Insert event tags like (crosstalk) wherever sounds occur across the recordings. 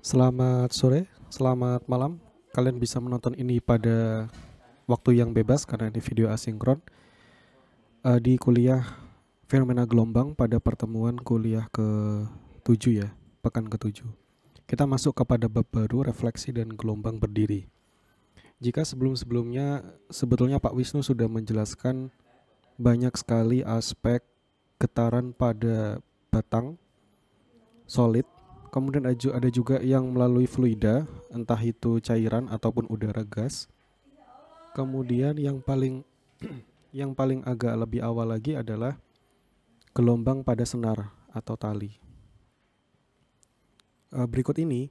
Selamat sore, selamat malam. Kalian bisa menonton ini pada waktu yang bebas karena ini video asinkron. Uh, di kuliah fenomena gelombang pada pertemuan kuliah ke-7 ya, pekan ke-7. Kita masuk kepada bab baru refleksi dan gelombang berdiri. Jika sebelum-sebelumnya sebetulnya Pak Wisnu sudah menjelaskan banyak sekali aspek getaran pada batang solid Kemudian ada juga yang melalui fluida, entah itu cairan ataupun udara gas. Kemudian yang paling (clears throat) yang paling agak lebih awal lagi adalah gelombang pada senar atau tali. Eh, berikut ini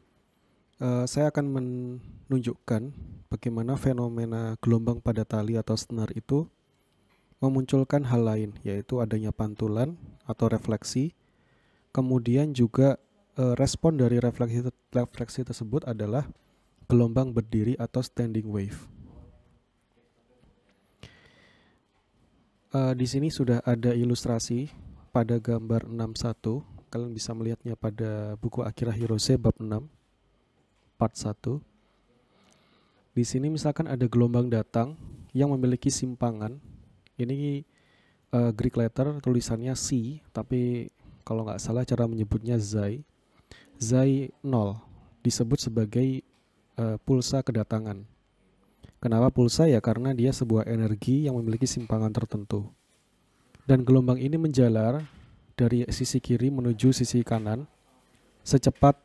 eh, saya akan menunjukkan bagaimana fenomena gelombang pada tali atau senar itu memunculkan hal lain, yaitu adanya pantulan atau refleksi, kemudian juga Eh, respon dari refleksi refleksi tersebut adalah gelombang berdiri atau standing wave. Uh, di sini sudah ada ilustrasi pada gambar 61. Kalian bisa melihatnya pada buku Akira Hirose bab 6 part 1. Di sini misalkan ada gelombang datang yang memiliki simpangan. Ini uh, Greek letter tulisannya C, tapi kalau nggak salah cara menyebutnya Zai. Zai 0 disebut sebagai uh, pulsa kedatangan. Kenapa pulsa ya? Karena dia sebuah energi yang memiliki simpangan tertentu. Dan gelombang ini menjalar dari sisi kiri menuju sisi kanan secepat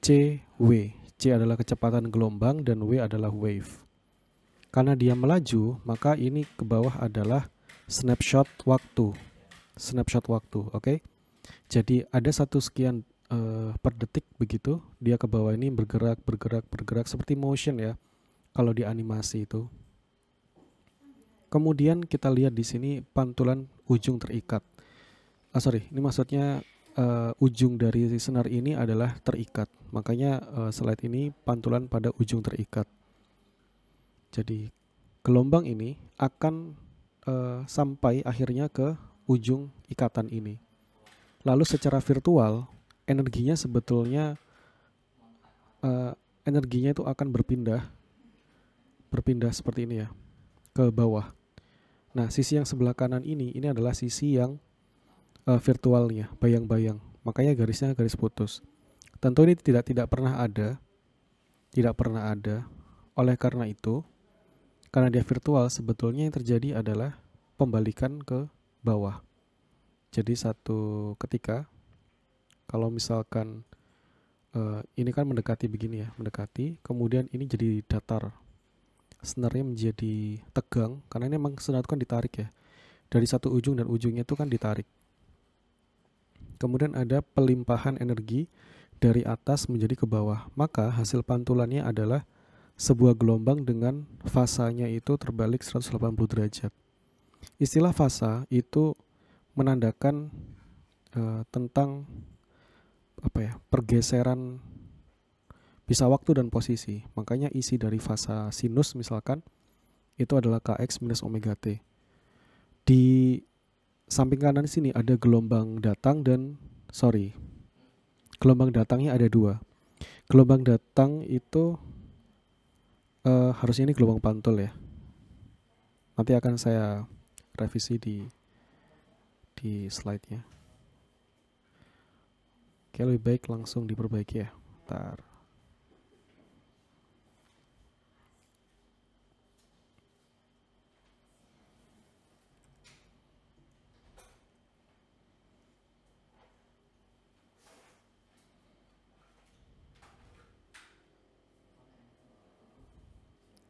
c w. C adalah kecepatan gelombang dan W adalah wave. Karena dia melaju, maka ini ke bawah adalah snapshot waktu. Snapshot waktu, oke? Okay? Jadi ada satu sekian uh, per detik begitu dia ke bawah ini bergerak bergerak bergerak seperti motion ya kalau di animasi itu kemudian kita lihat di sini pantulan ujung terikat ah sorry ini maksudnya uh, ujung dari senar ini adalah terikat makanya uh, slide ini pantulan pada ujung terikat jadi gelombang ini akan uh, sampai akhirnya ke ujung ikatan ini lalu secara virtual energinya sebetulnya uh, energinya itu akan berpindah berpindah seperti ini ya ke bawah. Nah, sisi yang sebelah kanan ini ini adalah sisi yang uh, virtualnya, bayang-bayang. Makanya garisnya garis putus. Tentu ini tidak tidak pernah ada tidak pernah ada. Oleh karena itu, karena dia virtual, sebetulnya yang terjadi adalah pembalikan ke bawah. Jadi satu ketika kalau misalkan uh, ini kan mendekati begini ya, mendekati, kemudian ini jadi datar. Senarnya menjadi tegang karena ini memang senar itu kan ditarik ya. Dari satu ujung dan ujungnya itu kan ditarik. Kemudian ada pelimpahan energi dari atas menjadi ke bawah. Maka hasil pantulannya adalah sebuah gelombang dengan fasanya itu terbalik 180 derajat. Istilah fasa itu menandakan uh, tentang apa ya pergeseran bisa waktu dan posisi. Makanya isi dari fasa sinus misalkan itu adalah kx minus omega t. Di samping kanan sini ada gelombang datang dan sorry gelombang datangnya ada dua. Gelombang datang itu uh, harusnya ini gelombang pantul ya. Nanti akan saya revisi di di slide-nya. Oke, lebih baik langsung diperbaiki ya. Bentar.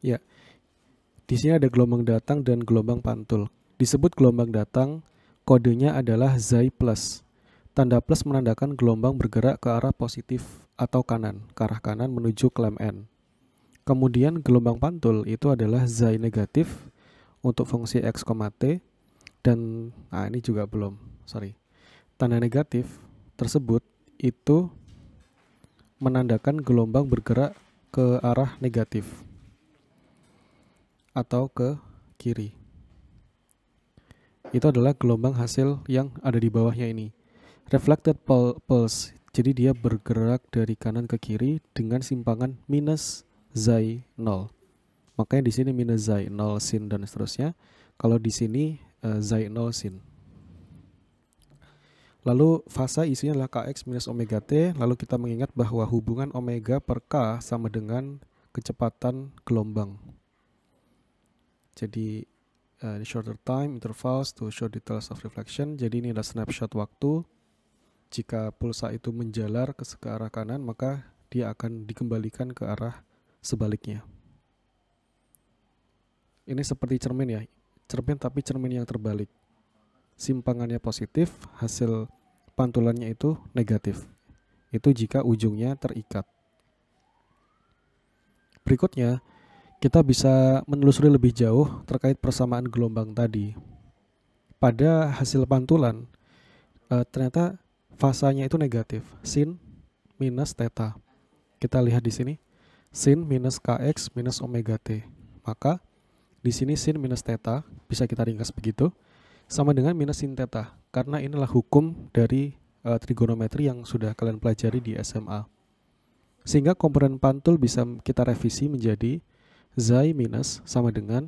Ya. Di sini ada gelombang datang dan gelombang pantul. Disebut gelombang datang, kodenya adalah Z plus. Tanda plus menandakan gelombang bergerak ke arah positif atau kanan, ke arah kanan menuju klaim N. Kemudian gelombang pantul itu adalah Zai negatif untuk fungsi X, T, dan nah ini juga belum, sorry. Tanda negatif tersebut itu menandakan gelombang bergerak ke arah negatif atau ke kiri. Itu adalah gelombang hasil yang ada di bawahnya ini reflected pulse jadi dia bergerak dari kanan ke kiri dengan simpangan minus zai 0 makanya di sini minus zai 0 sin dan seterusnya kalau di sini z eh, zai 0 sin Lalu fasa isinya adalah kx minus omega t. Lalu kita mengingat bahwa hubungan omega per k sama dengan kecepatan gelombang. Jadi uh, shorter time intervals to show details of reflection. Jadi ini adalah snapshot waktu jika pulsa itu menjalar ke, ke arah kanan, maka dia akan dikembalikan ke arah sebaliknya. Ini seperti cermin ya, cermin tapi cermin yang terbalik. Simpangannya positif, hasil pantulannya itu negatif. Itu jika ujungnya terikat. Berikutnya, kita bisa menelusuri lebih jauh terkait persamaan gelombang tadi. Pada hasil pantulan, eh, ternyata fasanya itu negatif, sin minus theta. Kita lihat di sini, sin minus kx minus omega t. Maka di sini sin minus theta, bisa kita ringkas begitu, sama dengan minus sin theta, karena inilah hukum dari uh, trigonometri yang sudah kalian pelajari di SMA. Sehingga komponen pantul bisa kita revisi menjadi Zai minus sama dengan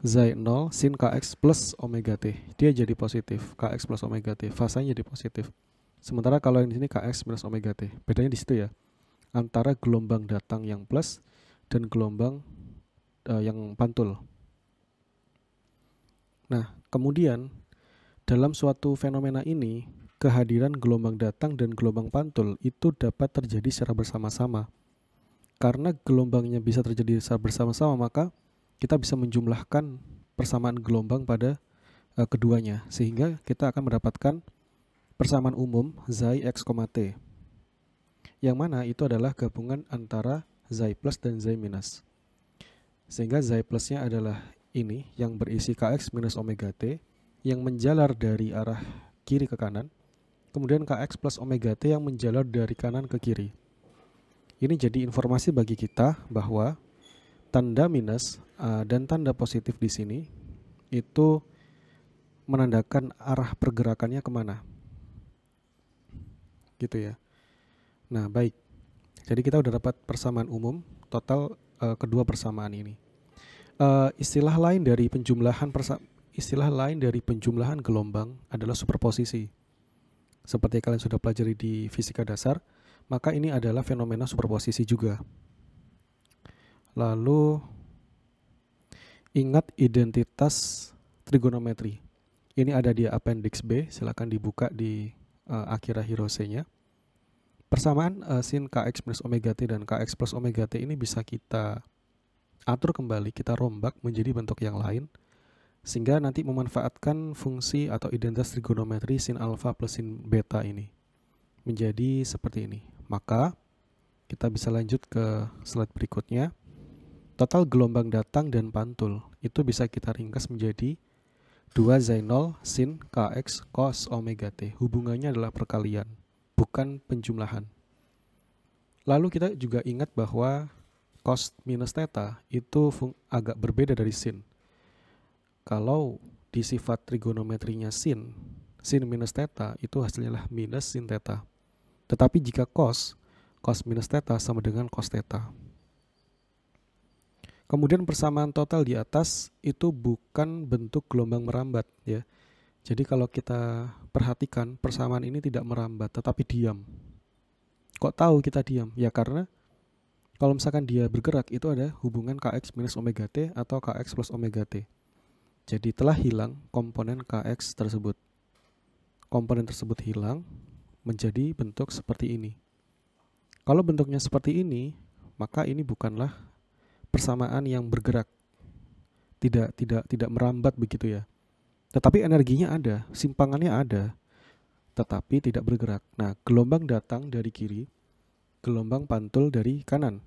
Zai 0 sin Kx plus omega T. Dia jadi positif, Kx plus omega T. Fasanya jadi positif. Sementara kalau yang di sini KX minus omega T. Bedanya di situ ya. Antara gelombang datang yang plus dan gelombang uh, yang pantul. Nah, kemudian dalam suatu fenomena ini, kehadiran gelombang datang dan gelombang pantul itu dapat terjadi secara bersama-sama. Karena gelombangnya bisa terjadi secara bersama-sama, maka kita bisa menjumlahkan persamaan gelombang pada uh, keduanya sehingga kita akan mendapatkan persamaan umum Xi X, T. Yang mana itu adalah gabungan antara Xi plus dan Xi minus. Sehingga Xi plusnya adalah ini yang berisi Kx minus omega T yang menjalar dari arah kiri ke kanan. Kemudian Kx plus omega T yang menjalar dari kanan ke kiri. Ini jadi informasi bagi kita bahwa tanda minus uh, dan tanda positif di sini itu menandakan arah pergerakannya kemana gitu ya. Nah, baik. Jadi kita udah dapat persamaan umum total uh, kedua persamaan ini. Uh, istilah lain dari penjumlahan persa istilah lain dari penjumlahan gelombang adalah superposisi. Seperti kalian sudah pelajari di fisika dasar, maka ini adalah fenomena superposisi juga. Lalu ingat identitas trigonometri. Ini ada di appendix B, silakan dibuka di uh, eh, Akira Hirose-nya. Persamaan uh, sin Kx plus omega t dan Kx plus omega t ini bisa kita atur kembali, kita rombak menjadi bentuk yang lain, sehingga nanti memanfaatkan fungsi atau identitas trigonometri sin alpha plus sin beta ini menjadi seperti ini. Maka kita bisa lanjut ke slide berikutnya. Total gelombang datang dan pantul itu bisa kita ringkas menjadi 2 Zainol sin KX cos omega T. Hubungannya adalah perkalian, bukan penjumlahan. Lalu kita juga ingat bahwa cos minus theta itu agak berbeda dari sin. Kalau di sifat trigonometrinya sin, sin minus theta itu hasilnya lah minus sin theta. Tetapi jika cos, cos minus theta sama dengan cos theta. Kemudian persamaan total di atas itu bukan bentuk gelombang merambat ya. Jadi kalau kita perhatikan persamaan ini tidak merambat tetapi diam. Kok tahu kita diam? Ya karena kalau misalkan dia bergerak itu ada hubungan Kx minus omega T atau Kx plus omega T. Jadi telah hilang komponen Kx tersebut. Komponen tersebut hilang menjadi bentuk seperti ini. Kalau bentuknya seperti ini, maka ini bukanlah persamaan yang bergerak tidak tidak tidak merambat begitu ya tetapi energinya ada simpangannya ada tetapi tidak bergerak nah gelombang datang dari kiri gelombang pantul dari kanan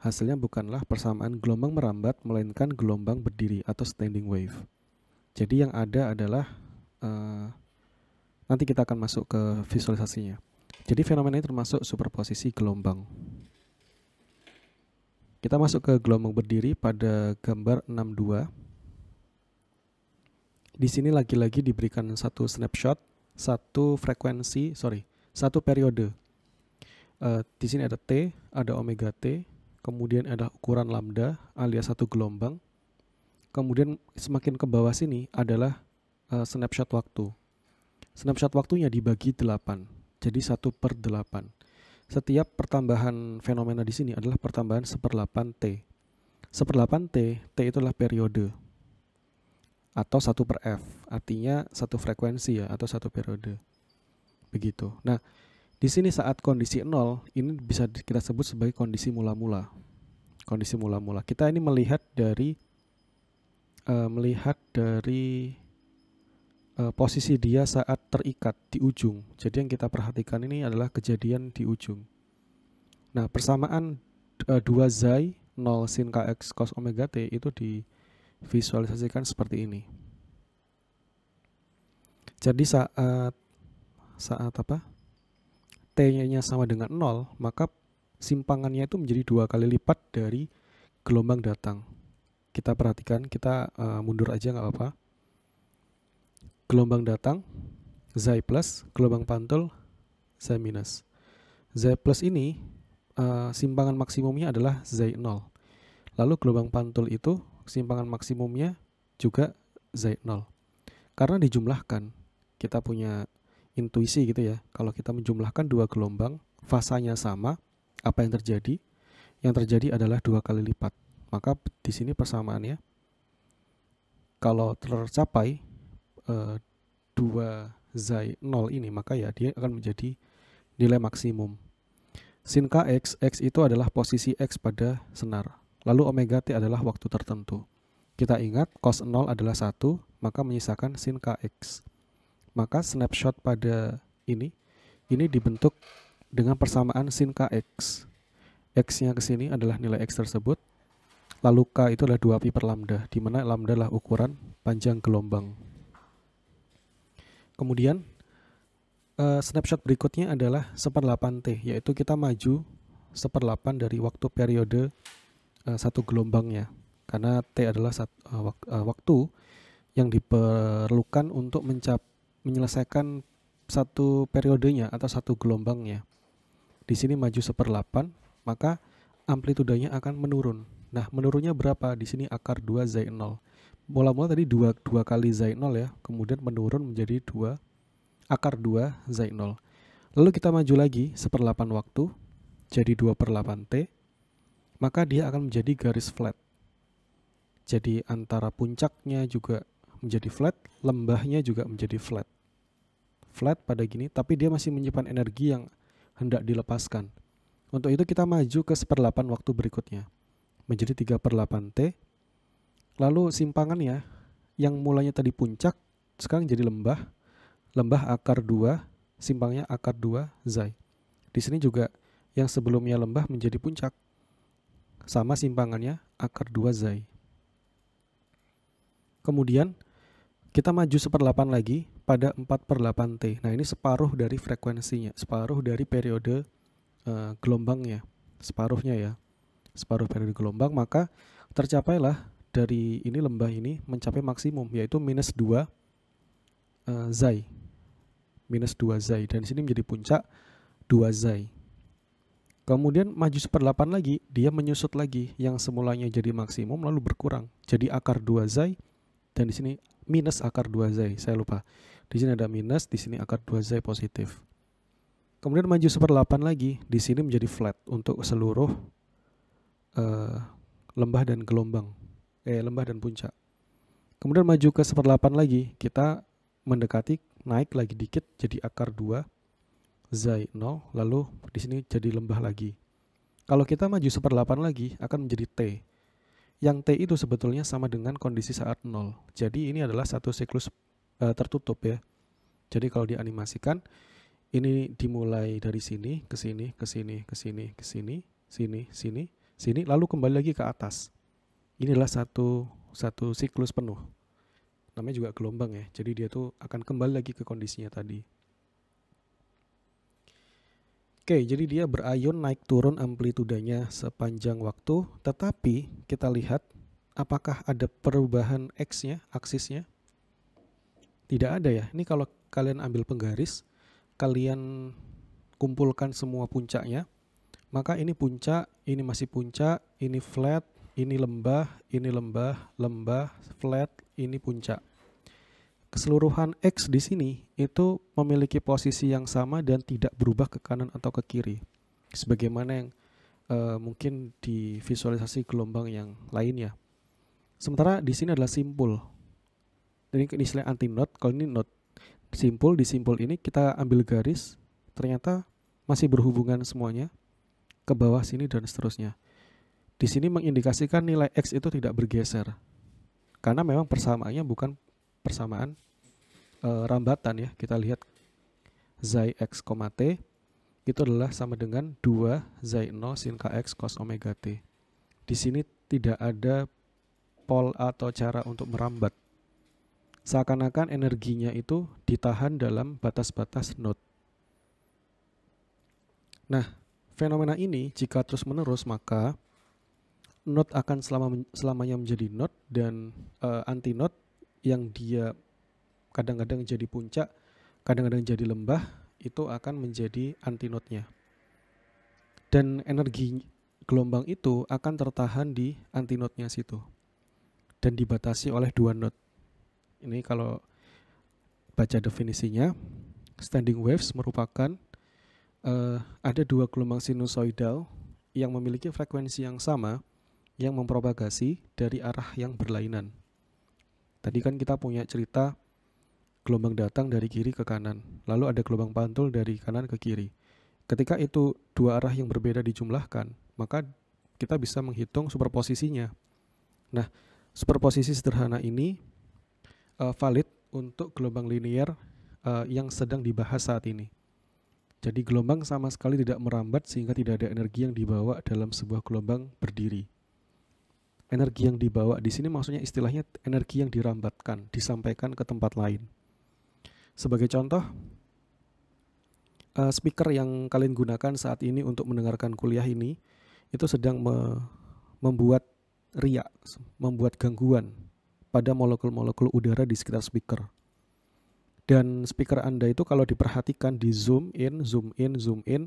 hasilnya bukanlah persamaan gelombang merambat melainkan gelombang berdiri atau standing wave jadi yang ada adalah uh, nanti kita akan masuk ke visualisasinya jadi fenomena ini termasuk superposisi gelombang kita masuk ke gelombang berdiri pada gambar 62. Di sini lagi-lagi diberikan satu snapshot, satu frekuensi, sorry, satu periode. Uh, di sini ada T, ada omega T, kemudian ada ukuran lambda alias satu gelombang. Kemudian semakin ke bawah sini adalah uh, snapshot waktu. Snapshot waktunya dibagi 8, jadi satu per 8 setiap pertambahan fenomena di sini adalah pertambahan seperlapan T. Seperlapan T, T itu adalah periode atau satu per F, artinya satu frekuensi ya atau satu periode. Begitu. Nah, di sini saat kondisi nol ini bisa kita sebut sebagai kondisi mula-mula. Kondisi mula-mula. Kita ini melihat dari eh, melihat dari e, posisi dia saat terikat di ujung. Jadi yang kita perhatikan ini adalah kejadian di ujung. Nah, persamaan e, eh, 2 zai 0 sin kx cos omega t itu divisualisasikan seperti ini. Jadi saat saat apa? T-nya sama dengan 0, maka simpangannya itu menjadi dua kali lipat dari gelombang datang. Kita perhatikan, kita uh, mundur aja nggak apa-apa gelombang datang, z plus, gelombang pantul, z minus. z plus ini uh, simpangan maksimumnya adalah z 0. Lalu gelombang pantul itu simpangan maksimumnya juga z 0. Karena dijumlahkan, kita punya intuisi gitu ya. Kalau kita menjumlahkan dua gelombang, fasanya sama, apa yang terjadi? Yang terjadi adalah dua kali lipat. Maka di sini persamaannya, kalau tercapai 2 eh, zai 0 ini maka ya dia akan menjadi nilai maksimum sin kx x itu adalah posisi x pada senar lalu omega t adalah waktu tertentu kita ingat cos 0 adalah 1 maka menyisakan sin kx maka snapshot pada ini ini dibentuk dengan persamaan sin kx x-nya ke sini adalah nilai x tersebut lalu k itu adalah 2 pi per lambda di mana lambda adalah ukuran panjang gelombang Kemudian uh, snapshot berikutnya adalah seperdelapan T, yaitu kita maju seperdelapan dari waktu periode uh, satu gelombangnya. Karena T adalah sat, uh, wak, uh, waktu yang diperlukan untuk mencap, menyelesaikan satu periodenya atau satu gelombangnya. Di sini maju seperdelapan, maka amplitudenya akan menurun. Nah, menurunnya berapa? Di sini akar 2 Z0 mula-mula tadi dua dua kali zainol ya, kemudian menurun menjadi dua akar dua zainol. Lalu kita maju lagi seperdelapan waktu, jadi dua per delapan T, maka dia akan menjadi garis flat. Jadi antara puncaknya juga menjadi flat, lembahnya juga menjadi flat. Flat pada gini, tapi dia masih menyimpan energi yang hendak dilepaskan. Untuk itu kita maju ke seperdelapan waktu berikutnya, menjadi tiga per delapan T, Lalu simpangan ya yang mulanya tadi puncak sekarang jadi lembah. Lembah akar 2, simpangnya akar 2 zai. Di sini juga yang sebelumnya lembah menjadi puncak. Sama simpangannya akar 2 zai. Kemudian kita maju seperdelapan lagi pada 4 per 8 T. Nah ini separuh dari frekuensinya, separuh dari periode uh, gelombangnya, separuhnya ya, separuh periode gelombang, maka tercapailah dari ini lembah ini mencapai maksimum yaitu minus 2 uh, eh, zai minus 2 zai dan sini menjadi puncak 2 zai kemudian maju seperdelapan lagi dia menyusut lagi yang semulanya jadi maksimum lalu berkurang jadi akar 2 zai dan di sini minus akar 2 zai saya lupa di sini ada minus di sini akar 2 zai positif kemudian maju seperdelapan lagi di sini menjadi flat untuk seluruh uh, lembah dan gelombang eh lembah dan puncak. Kemudian maju ke seperdelapan lagi, kita mendekati naik lagi dikit jadi akar 2 zai 0 lalu di sini jadi lembah lagi. Kalau kita maju seperdelapan lagi akan menjadi t. Yang t itu sebetulnya sama dengan kondisi saat 0. Jadi ini adalah satu siklus uh, tertutup ya. Jadi kalau dianimasikan ini dimulai dari sini ke sini ke sini ke sini ke sini sini sini sini lalu kembali lagi ke atas. Inilah satu satu siklus penuh. Namanya juga gelombang ya. Jadi dia tuh akan kembali lagi ke kondisinya tadi. Oke, jadi dia berayun naik turun amplitudanya sepanjang waktu, tetapi kita lihat apakah ada perubahan X-nya, aksisnya? Tidak ada ya. Ini kalau kalian ambil penggaris, kalian kumpulkan semua puncaknya, maka ini puncak, ini masih puncak, ini flat, ini lembah, ini lembah, lembah, flat, ini puncak. Keseluruhan X di sini itu memiliki posisi yang sama dan tidak berubah ke kanan atau ke kiri. Sebagaimana yang e, mungkin di visualisasi gelombang yang lainnya. Sementara di sini adalah simpul. Ini istilah anti node, kalau ini node. Simpul, di simpul ini kita ambil garis, ternyata masih berhubungan semuanya ke bawah sini dan seterusnya di sini mengindikasikan nilai x itu tidak bergeser karena memang persamaannya bukan persamaan e, rambatan ya kita lihat z x, t itu adalah sama dengan 2 z 0 sin kx cos omega t di sini tidak ada pol atau cara untuk merambat seakan-akan energinya itu ditahan dalam batas-batas node nah fenomena ini jika terus menerus maka Node akan selama selamanya menjadi node dan uh, eh, anti note yang dia kadang-kadang jadi puncak, kadang-kadang jadi lembah, itu akan menjadi anti note-nya. Dan energi gelombang itu akan tertahan di anti note-nya situ dan dibatasi oleh dua node Ini kalau baca definisinya, standing waves merupakan uh, ada dua gelombang sinusoidal yang memiliki frekuensi yang sama yang mempropagasi dari arah yang berlainan. Tadi kan kita punya cerita gelombang datang dari kiri ke kanan, lalu ada gelombang pantul dari kanan ke kiri. Ketika itu dua arah yang berbeda dijumlahkan, maka kita bisa menghitung superposisinya. Nah, superposisi sederhana ini uh, valid untuk gelombang linier uh, yang sedang dibahas saat ini. Jadi gelombang sama sekali tidak merambat sehingga tidak ada energi yang dibawa dalam sebuah gelombang berdiri energi yang dibawa di sini maksudnya istilahnya energi yang dirambatkan, disampaikan ke tempat lain. Sebagai contoh, uh, speaker yang kalian gunakan saat ini untuk mendengarkan kuliah ini itu sedang me membuat riak, membuat gangguan pada molekul-molekul udara di sekitar speaker. Dan speaker Anda itu kalau diperhatikan di zoom in, zoom in, zoom in,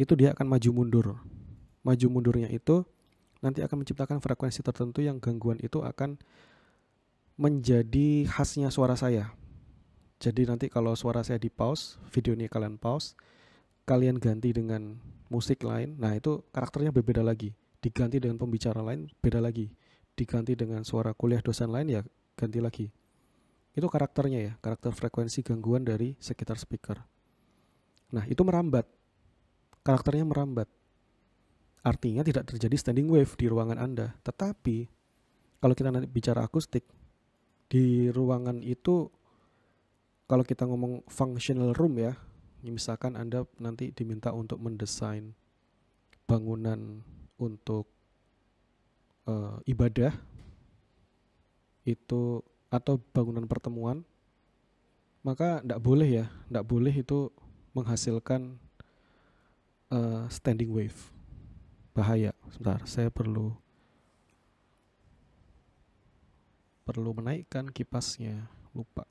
itu dia akan maju mundur. Maju mundurnya itu nanti akan menciptakan frekuensi tertentu yang gangguan itu akan menjadi khasnya suara saya. Jadi nanti kalau suara saya di pause, video ini kalian pause, kalian ganti dengan musik lain, nah itu karakternya berbeda lagi. Diganti dengan pembicara lain, beda lagi. Diganti dengan suara kuliah dosen lain, ya ganti lagi. Itu karakternya ya, karakter frekuensi gangguan dari sekitar speaker. Nah, itu merambat. Karakternya merambat. Artinya tidak terjadi standing wave di ruangan Anda. Tetapi kalau kita nanti bicara akustik, di ruangan itu kalau kita ngomong functional room ya, misalkan Anda nanti diminta untuk mendesain bangunan untuk uh, ibadah itu atau bangunan pertemuan, maka tidak boleh ya, tidak boleh itu menghasilkan uh, standing wave bahaya. Sebentar, saya perlu perlu menaikkan kipasnya. Lupa.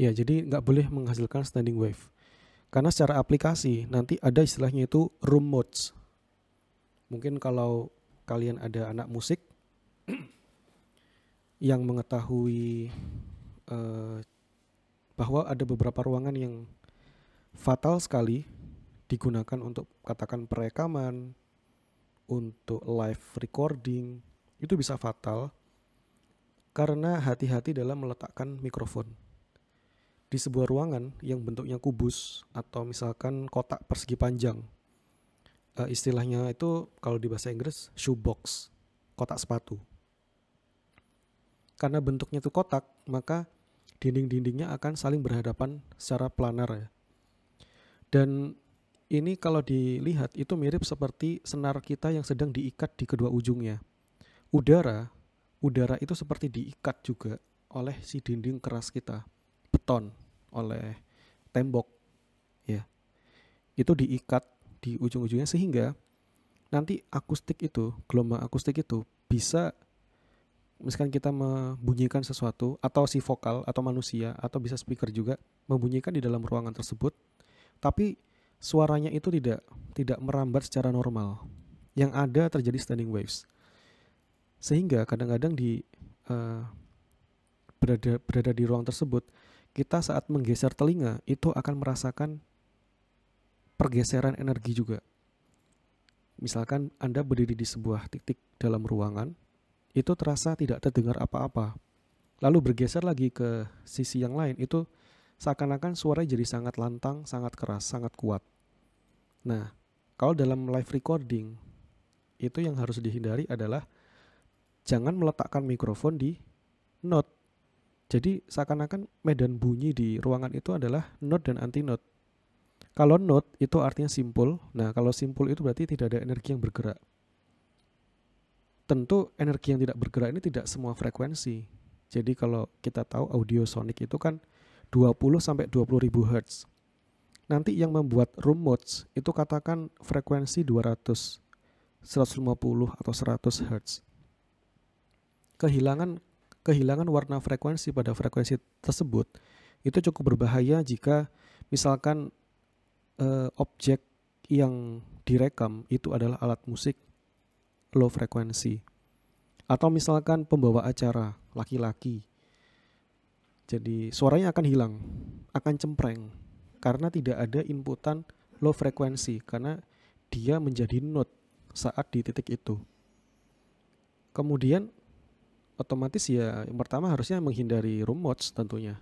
Ya, jadi nggak boleh menghasilkan standing wave. Karena secara aplikasi nanti ada istilahnya itu room modes. Mungkin kalau kalian ada anak musik (clears throat) yang mengetahui eh, bahwa ada beberapa ruangan yang fatal sekali digunakan untuk katakan perekaman, untuk live recording, itu bisa fatal karena hati-hati dalam meletakkan mikrofon. Di sebuah ruangan yang bentuknya kubus atau misalkan kotak persegi panjang, uh, istilahnya itu kalau di bahasa Inggris shoebox, kotak sepatu. Karena bentuknya itu kotak, maka dinding-dindingnya akan saling berhadapan secara planar ya. Dan ini kalau dilihat itu mirip seperti senar kita yang sedang diikat di kedua ujungnya. Udara, udara itu seperti diikat juga oleh si dinding keras kita, beton, oleh tembok ya. Itu diikat di ujung-ujungnya sehingga nanti akustik itu, gelombang akustik itu bisa misalkan kita membunyikan sesuatu atau si vokal atau manusia atau bisa speaker juga membunyikan di dalam ruangan tersebut tapi suaranya itu tidak tidak merambat secara normal yang ada terjadi standing waves sehingga kadang-kadang di uh, berada berada di ruang tersebut kita saat menggeser telinga itu akan merasakan pergeseran energi juga misalkan anda berdiri di sebuah titik dalam ruangan itu terasa tidak terdengar apa-apa. Lalu bergeser lagi ke sisi yang lain, itu seakan-akan suara jadi sangat lantang, sangat keras, sangat kuat. Nah, kalau dalam live recording, itu yang harus dihindari adalah jangan meletakkan mikrofon di note. Jadi seakan-akan medan bunyi di ruangan itu adalah note dan anti note. Kalau note itu artinya simpul. Nah, kalau simpul itu berarti tidak ada energi yang bergerak tentu energi yang tidak bergerak ini tidak semua frekuensi. Jadi kalau kita tahu audio sonic itu kan 20 sampai 20 ribu hertz. Nanti yang membuat room modes itu katakan frekuensi 200, 150 atau 100 hertz. Kehilangan kehilangan warna frekuensi pada frekuensi tersebut itu cukup berbahaya jika misalkan e, objek yang direkam itu adalah alat musik low frekuensi. Atau misalkan pembawa acara laki-laki. Jadi suaranya akan hilang, akan cempreng karena tidak ada inputan low frekuensi karena dia menjadi note saat di titik itu. Kemudian otomatis ya yang pertama harusnya menghindari room modes tentunya.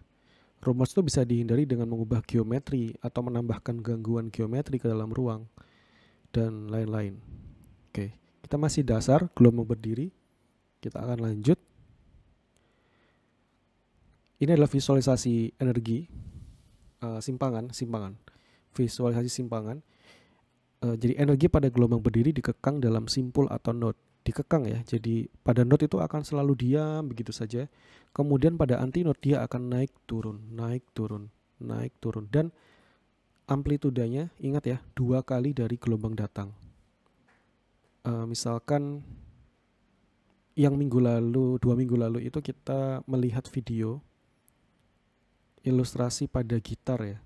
Room modes itu bisa dihindari dengan mengubah geometri atau menambahkan gangguan geometri ke dalam ruang dan lain-lain. Oke. Okay. Kita masih dasar, gelombang berdiri. Kita akan lanjut. Ini adalah visualisasi energi uh, simpangan, simpangan. Visualisasi simpangan. Uh, jadi energi pada gelombang berdiri dikekang dalam simpul atau node dikekang ya. Jadi pada node itu akan selalu diam begitu saja. Kemudian pada anti-node dia akan naik turun, naik turun, naik turun dan amplitudanya ingat ya dua kali dari gelombang datang uh, misalkan yang minggu lalu, dua minggu lalu itu kita melihat video ilustrasi pada gitar ya.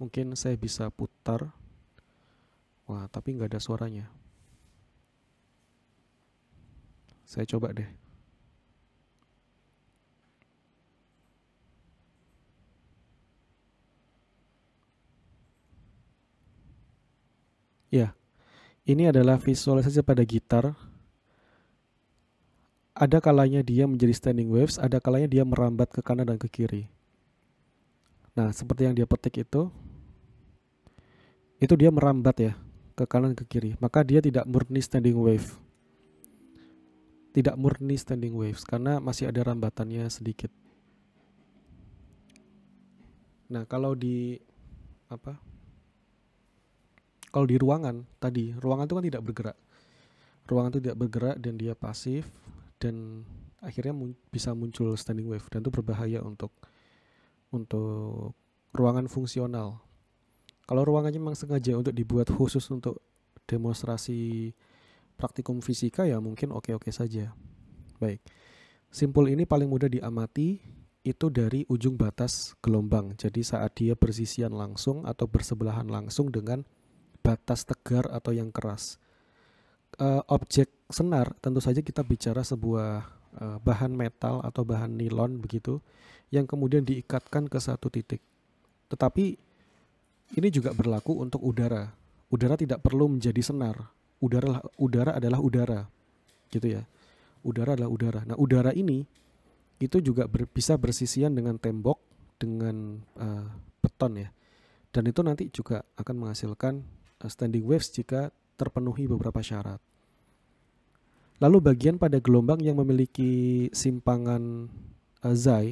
Mungkin saya bisa putar. Wah, tapi nggak ada suaranya. Saya coba deh. Ya, ini adalah visualisasi pada gitar. Ada kalanya dia menjadi standing waves, ada kalanya dia merambat ke kanan dan ke kiri. Nah, seperti yang dia petik itu, itu dia merambat ya, ke kanan dan ke kiri. Maka dia tidak murni standing wave. Tidak murni standing waves, karena masih ada rambatannya sedikit. Nah, kalau di apa kalau di ruangan tadi, ruangan itu kan tidak bergerak. Ruangan itu tidak bergerak dan dia pasif dan akhirnya mun bisa muncul standing wave dan itu berbahaya untuk untuk ruangan fungsional. Kalau ruangannya memang sengaja untuk dibuat khusus untuk demonstrasi praktikum fisika ya mungkin oke-oke saja. Baik. Simpul ini paling mudah diamati itu dari ujung batas gelombang. Jadi saat dia bersisian langsung atau bersebelahan langsung dengan batas tegar atau yang keras. Uh, objek senar tentu saja kita bicara sebuah uh, bahan metal atau bahan nilon begitu yang kemudian diikatkan ke satu titik. Tetapi ini juga berlaku untuk udara. Udara tidak perlu menjadi senar. Udara udara adalah udara. Gitu ya. Udara adalah udara. Nah, udara ini itu juga ber, bisa bersisian dengan tembok dengan uh, beton ya dan itu nanti juga akan menghasilkan Eh, standing waves jika terpenuhi beberapa syarat. Lalu bagian pada gelombang yang memiliki simpangan uh, eh, zai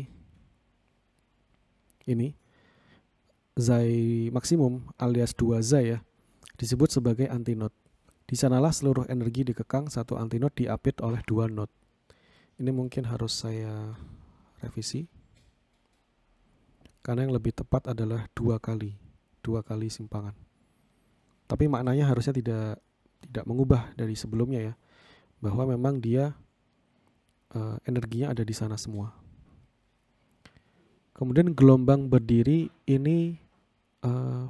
ini zai maksimum alias 2 zai ya disebut sebagai antinode. Di sanalah seluruh energi dikekang satu antinode diapit oleh dua node. Ini mungkin harus saya revisi. Karena yang lebih tepat adalah dua kali, dua kali simpangan tapi maknanya harusnya tidak tidak mengubah dari sebelumnya ya bahwa memang dia uh, energinya ada di sana semua kemudian gelombang berdiri ini uh,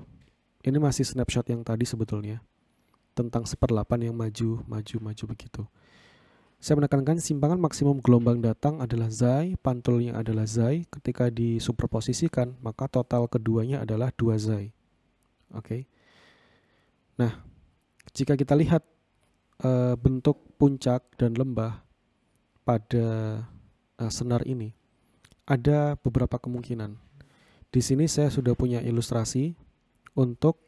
ini masih snapshot yang tadi sebetulnya tentang seperlapan yang maju maju maju begitu saya menekankan simpangan maksimum gelombang datang adalah zai, pantulnya adalah zai. Ketika disuperposisikan, maka total keduanya adalah dua zai. Oke. Okay. Nah, jika kita lihat e, bentuk puncak dan lembah pada e, senar ini, ada beberapa kemungkinan. Di sini saya sudah punya ilustrasi untuk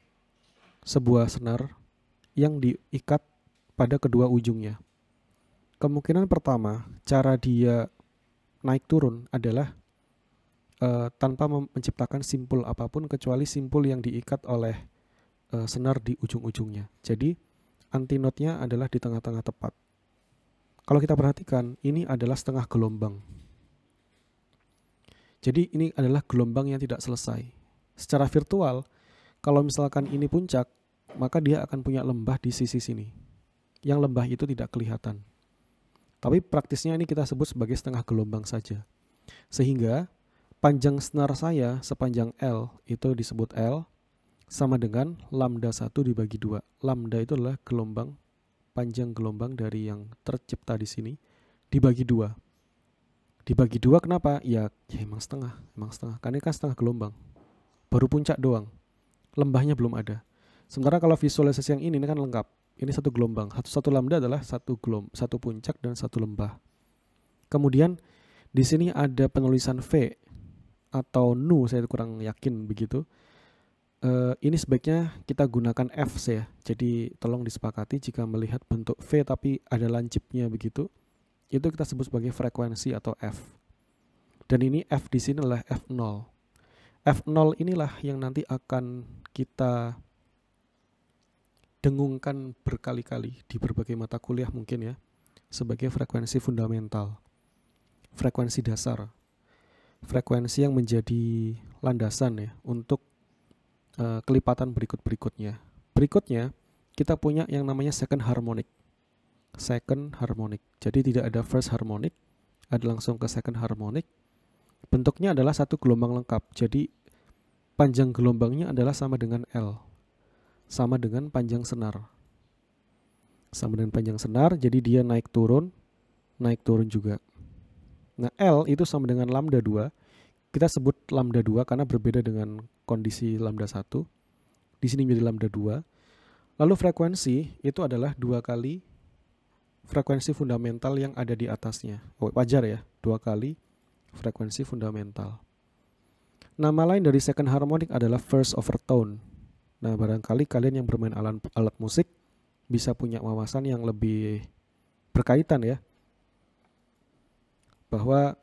sebuah senar yang diikat pada kedua ujungnya. Kemungkinan pertama, cara dia naik turun adalah uh, tanpa menciptakan simpul apapun kecuali simpul yang diikat oleh uh, senar di ujung-ujungnya. Jadi nya adalah di tengah-tengah tepat. Kalau kita perhatikan, ini adalah setengah gelombang. Jadi ini adalah gelombang yang tidak selesai. Secara virtual, kalau misalkan ini puncak, maka dia akan punya lembah di sisi sini. Yang lembah itu tidak kelihatan. Tapi praktisnya ini kita sebut sebagai setengah gelombang saja. Sehingga panjang senar saya sepanjang L itu disebut L, sama dengan lambda 1 dibagi 2. Lambda itu adalah gelombang, panjang gelombang dari yang tercipta di sini, dibagi 2. Dibagi 2 kenapa? Ya, ya emang setengah, emang setengah. Karena ini kan setengah gelombang. Baru puncak doang. Lembahnya belum ada. Sementara kalau visualisasi yang ini, ini kan lengkap. Ini satu gelombang. Satu, satu lambda adalah satu gelom, satu puncak dan satu lembah. Kemudian di sini ada penulisan V atau nu, saya kurang yakin begitu uh, ini sebaiknya kita gunakan F ya. Jadi tolong disepakati jika melihat bentuk V tapi ada lancipnya begitu, itu kita sebut sebagai frekuensi atau F. Dan ini F di sini adalah F0. F0 inilah yang nanti akan kita dengungkan berkali-kali di berbagai mata kuliah mungkin ya, sebagai frekuensi fundamental, frekuensi dasar, frekuensi yang menjadi landasan ya untuk Eh, kelipatan berikut-berikutnya. Berikutnya, kita punya yang namanya second harmonic. Second harmonic. Jadi tidak ada first harmonic, ada langsung ke second harmonic. Bentuknya adalah satu gelombang lengkap. Jadi panjang gelombangnya adalah sama dengan L. Sama dengan panjang senar. Sama dengan panjang senar, jadi dia naik turun, naik turun juga. Nah, L itu sama dengan lambda 2 kita sebut lambda 2 karena berbeda dengan kondisi lambda 1. Di sini menjadi lambda 2. Lalu frekuensi itu adalah dua kali frekuensi fundamental yang ada di atasnya. Oh, wajar ya, dua kali frekuensi fundamental. Nama lain dari second harmonic adalah first overtone. Nah, barangkali kalian yang bermain alat, alat musik bisa punya wawasan yang lebih berkaitan ya. Bahwa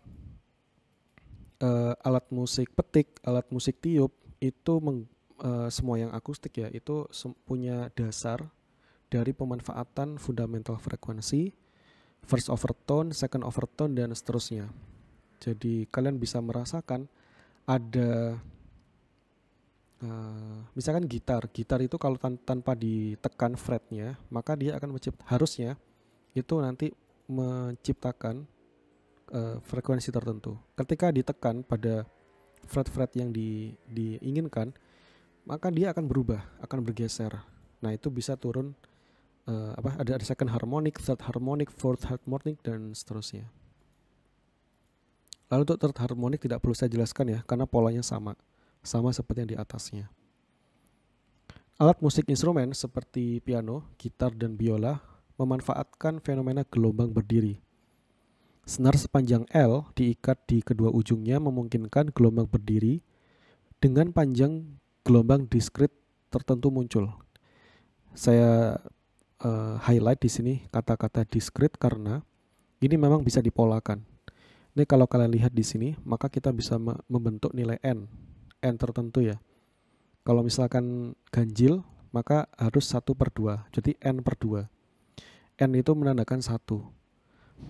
uh, alat musik petik, alat musik tiup itu meng, uh, semua yang akustik ya itu punya dasar dari pemanfaatan fundamental frekuensi, first overtone, second overtone dan seterusnya. Jadi kalian bisa merasakan ada uh, misalkan gitar, gitar itu kalau tan tanpa ditekan fretnya, maka dia akan mencipt, harusnya itu nanti menciptakan Eh, frekuensi tertentu. Ketika ditekan pada fret-fret yang di, diinginkan, maka dia akan berubah, akan bergeser. Nah itu bisa turun uh, apa ada second harmonic, third harmonic, fourth harmonic dan seterusnya. Lalu untuk third harmonic tidak perlu saya jelaskan ya karena polanya sama, sama seperti yang di atasnya. Alat musik instrumen seperti piano, gitar dan biola memanfaatkan fenomena gelombang berdiri Senar sepanjang L diikat di kedua ujungnya memungkinkan gelombang berdiri dengan panjang gelombang diskrit tertentu muncul. Saya uh, highlight di sini kata-kata diskrit karena ini memang bisa dipolakan. Ini kalau kalian lihat di sini, maka kita bisa membentuk nilai n, n tertentu ya. Kalau misalkan ganjil, maka harus 1 per 2, jadi n per 2. n itu menandakan 1.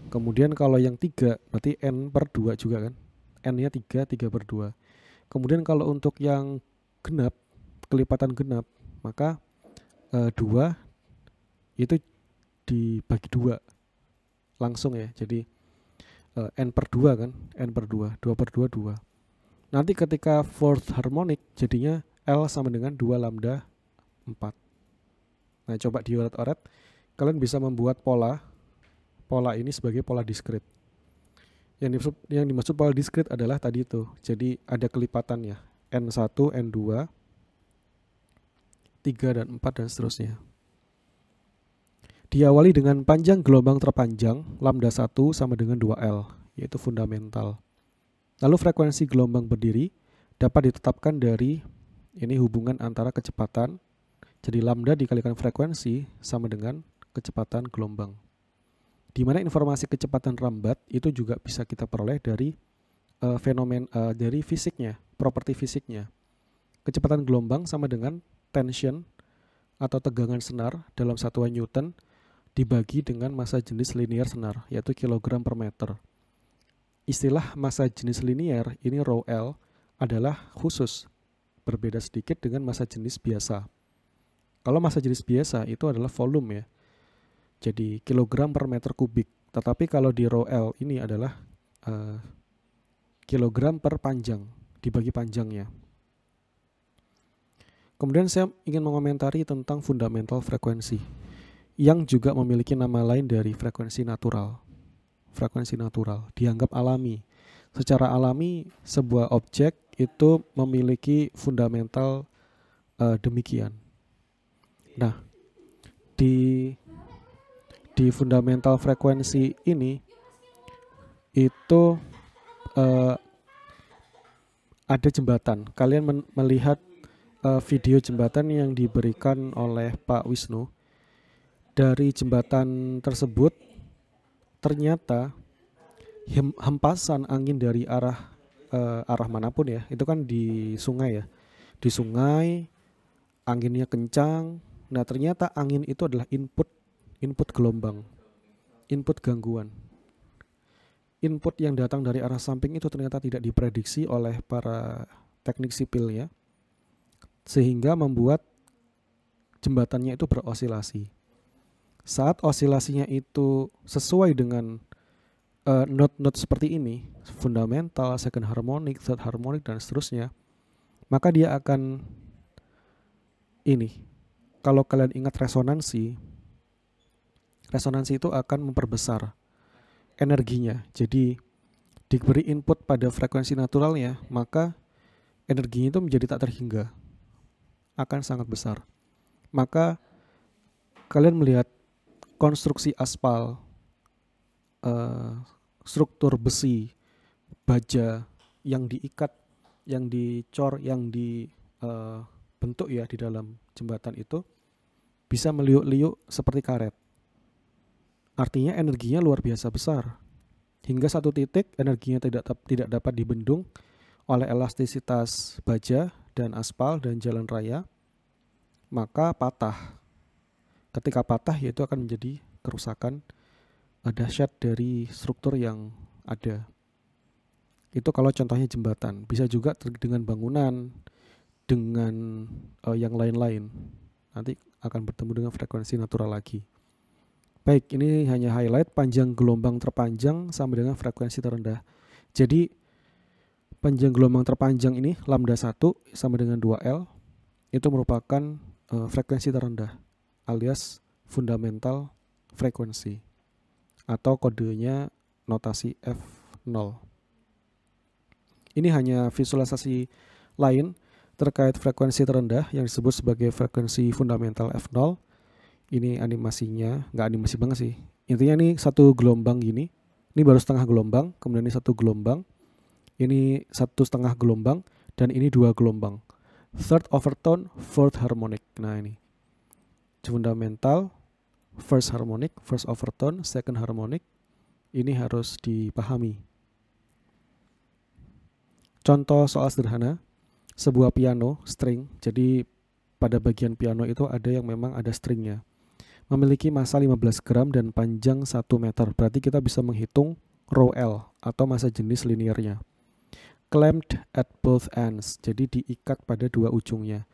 Kemudian kalau yang 3 berarti N per 2 juga kan. N-nya 3, 3 per 2. Kemudian kalau untuk yang genap, kelipatan genap, maka e, eh, 2 itu dibagi 2 langsung ya. Jadi e, N per 2 kan, N per 2, 2 per 2, 2. Nanti ketika fourth harmonic jadinya L sama dengan 2 lambda 4. Nah coba dioret-oret, kalian bisa membuat pola pola ini sebagai pola diskrit. Yang dimaksud, yang dimaksud pola diskrit adalah tadi itu. Jadi ada kelipatannya. N1, N2, 3 dan 4 dan seterusnya. Diawali dengan panjang gelombang terpanjang, lambda 1 sama dengan 2L, yaitu fundamental. Lalu frekuensi gelombang berdiri dapat ditetapkan dari ini hubungan antara kecepatan, jadi lambda dikalikan frekuensi sama dengan kecepatan gelombang di informasi kecepatan rambat itu juga bisa kita peroleh dari uh, fenomen uh, dari fisiknya, properti fisiknya. Kecepatan gelombang sama dengan tension atau tegangan senar dalam satuan Newton dibagi dengan massa jenis linear senar, yaitu kilogram per meter. Istilah massa jenis linear ini rho L adalah khusus, berbeda sedikit dengan massa jenis biasa. Kalau massa jenis biasa itu adalah volume ya, jadi kilogram per meter kubik. Tetapi kalau di row L ini adalah uh, kilogram per panjang, dibagi panjangnya. Kemudian saya ingin mengomentari tentang fundamental frekuensi, yang juga memiliki nama lain dari frekuensi natural. Frekuensi natural dianggap alami. Secara alami, sebuah objek itu memiliki fundamental uh, demikian. Nah, di di fundamental frekuensi ini itu uh, ada jembatan. Kalian melihat uh, video jembatan yang diberikan oleh Pak Wisnu. Dari jembatan tersebut ternyata hempasan angin dari arah uh, arah manapun ya, itu kan di sungai ya. Di sungai anginnya kencang. Nah, ternyata angin itu adalah input input gelombang, input gangguan. Input yang datang dari arah samping itu ternyata tidak diprediksi oleh para teknik sipil ya. Sehingga membuat jembatannya itu berosilasi. Saat osilasinya itu sesuai dengan uh, note-note seperti ini, fundamental, second harmonic, third harmonic dan seterusnya, maka dia akan ini. Kalau kalian ingat resonansi, resonansi itu akan memperbesar energinya. Jadi diberi input pada frekuensi naturalnya, maka energinya itu menjadi tak terhingga. Akan sangat besar. Maka kalian melihat konstruksi aspal, uh, struktur besi, baja yang diikat, yang dicor, yang dibentuk eh, ya di dalam jembatan itu bisa meliuk-liuk seperti karet. Artinya energinya luar biasa besar. Hingga satu titik energinya tidak tidak dapat dibendung oleh elastisitas baja dan aspal dan jalan raya, maka patah. Ketika patah yaitu akan menjadi kerusakan eh, dahsyat dari struktur yang ada. Itu kalau contohnya jembatan, bisa juga dengan bangunan, dengan uh, yang lain-lain. Nanti akan bertemu dengan frekuensi natural lagi. Baik, ini hanya highlight panjang gelombang terpanjang sama dengan frekuensi terendah. Jadi panjang gelombang terpanjang ini lambda 1 sama dengan 2L itu merupakan uh, frekuensi terendah alias fundamental frekuensi atau kodenya notasi F0. Ini hanya visualisasi lain terkait frekuensi terendah yang disebut sebagai frekuensi fundamental F0 ini animasinya nggak animasi banget sih intinya ini satu gelombang gini ini baru setengah gelombang kemudian ini satu gelombang ini satu setengah gelombang dan ini dua gelombang third overtone fourth harmonic nah ini fundamental first harmonic first overtone second harmonic ini harus dipahami contoh soal sederhana sebuah piano string jadi pada bagian piano itu ada yang memang ada stringnya memiliki massa 15 gram dan panjang 1 meter. Berarti kita bisa menghitung rho L atau massa jenis liniernya. Clamped at both ends, jadi diikat pada dua ujungnya.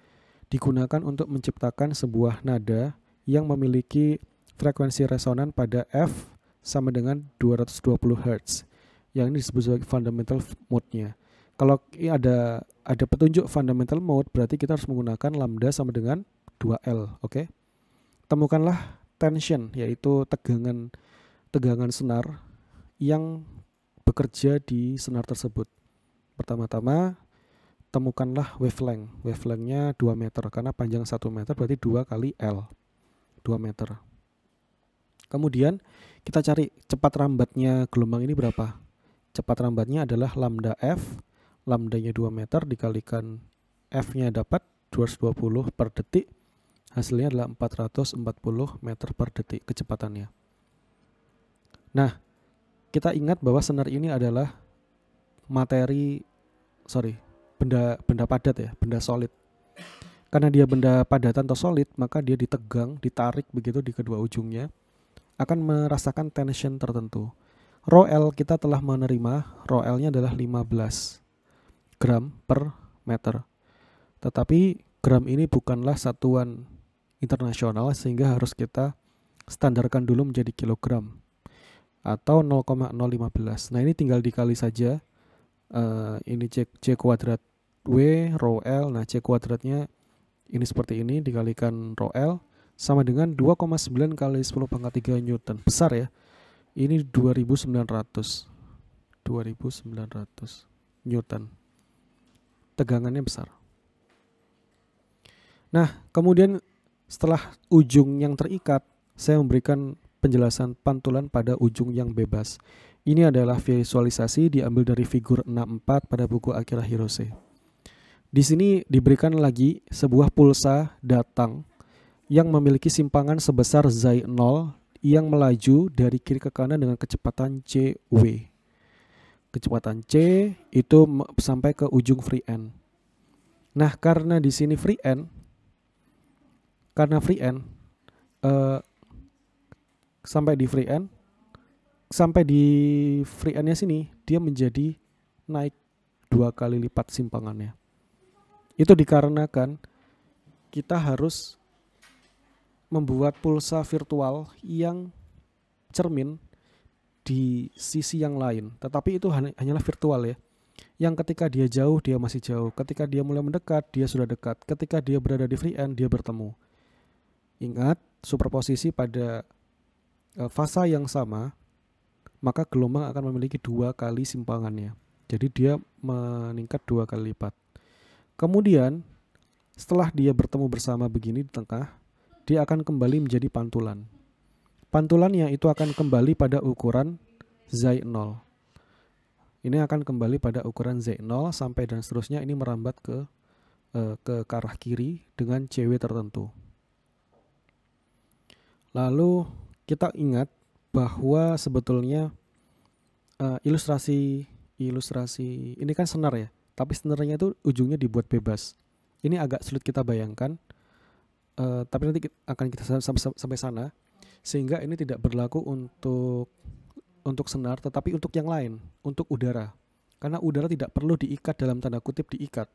Digunakan untuk menciptakan sebuah nada yang memiliki frekuensi resonan pada F sama dengan 220 Hz yang ini disebut sebagai fundamental mode-nya. Kalau ada ada petunjuk fundamental mode berarti kita harus menggunakan lambda sama dengan 2L, oke? Okay? temukanlah tension yaitu tegangan tegangan senar yang bekerja di senar tersebut. Pertama-tama temukanlah wavelength. Wavelengthnya 2 meter karena panjang 1 meter berarti 2 kali L. 2 meter. Kemudian kita cari cepat rambatnya gelombang ini berapa? Cepat rambatnya adalah lambda F. Lambdanya 2 meter dikalikan F-nya dapat 220 per detik hasilnya adalah 440 meter per detik kecepatannya. Nah, kita ingat bahwa senar ini adalah materi, sorry, benda benda padat ya, benda solid. Karena dia benda padat atau solid, maka dia ditegang, ditarik begitu di kedua ujungnya, akan merasakan tension tertentu. Rho L kita telah menerima, rho L-nya adalah 15 gram per meter. Tetapi gram ini bukanlah satuan internasional sehingga harus kita standarkan dulu menjadi kilogram atau 0,015. Nah, ini tinggal dikali saja. Uh, ini C, C kuadrat W, rho L. Nah, C kuadratnya ini seperti ini, dikalikan rho L sama dengan 2,9 kali 10 pangkat 3 Newton. Besar ya. Ini 2900. 2900 Newton. Tegangannya besar. Nah, kemudian setelah ujung yang terikat, saya memberikan penjelasan pantulan pada ujung yang bebas. Ini adalah visualisasi diambil dari figur 64 pada buku Akira Hirose. Di sini diberikan lagi sebuah pulsa datang yang memiliki simpangan sebesar Zai 0 yang melaju dari kiri ke kanan dengan kecepatan CW. Kecepatan C itu sampai ke ujung free end. Nah, karena di sini free end, karena free end uh, sampai di free end sampai di free endnya sini dia menjadi naik dua kali lipat simpangannya itu dikarenakan kita harus membuat pulsa virtual yang cermin di sisi yang lain tetapi itu hanyalah virtual ya yang ketika dia jauh dia masih jauh ketika dia mulai mendekat dia sudah dekat ketika dia berada di free end dia bertemu Ingat, superposisi pada e, fasa yang sama, maka gelombang akan memiliki dua kali simpangannya. Jadi dia meningkat dua kali lipat. Kemudian, setelah dia bertemu bersama begini di tengah, dia akan kembali menjadi pantulan. Pantulannya itu akan kembali pada ukuran Z0. Ini akan kembali pada ukuran Z0 sampai dan seterusnya ini merambat ke e, ke, ke arah kiri dengan CW tertentu. Lalu kita ingat bahwa sebetulnya uh, ilustrasi ilustrasi ini kan senar ya, tapi senarnya itu ujungnya dibuat bebas. Ini agak sulit kita bayangkan, uh, tapi nanti kita, akan kita sampai sana sehingga ini tidak berlaku untuk untuk senar, tetapi untuk yang lain, untuk udara, karena udara tidak perlu diikat dalam tanda kutip diikat,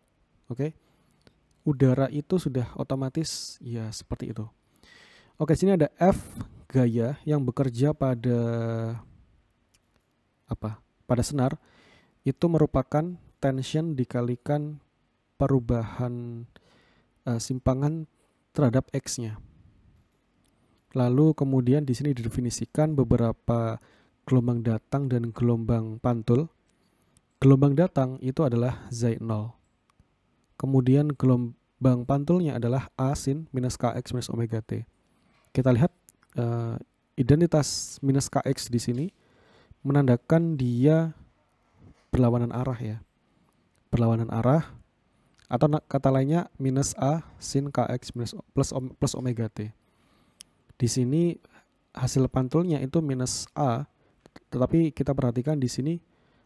oke? Okay? Udara itu sudah otomatis ya seperti itu Oke, sini ada F gaya yang bekerja pada apa? Pada senar itu merupakan tension dikalikan perubahan uh, simpangan terhadap x-nya. Lalu kemudian di sini didefinisikan beberapa gelombang datang dan gelombang pantul. Gelombang datang itu adalah Z0. Kemudian gelombang pantulnya adalah A sin minus KX minus omega T kita lihat uh, identitas minus kx di sini menandakan dia berlawanan arah ya berlawanan arah atau kata lainnya minus a sin kx minus plus om, plus omega t di sini hasil pantulnya itu minus a tetapi kita perhatikan di sini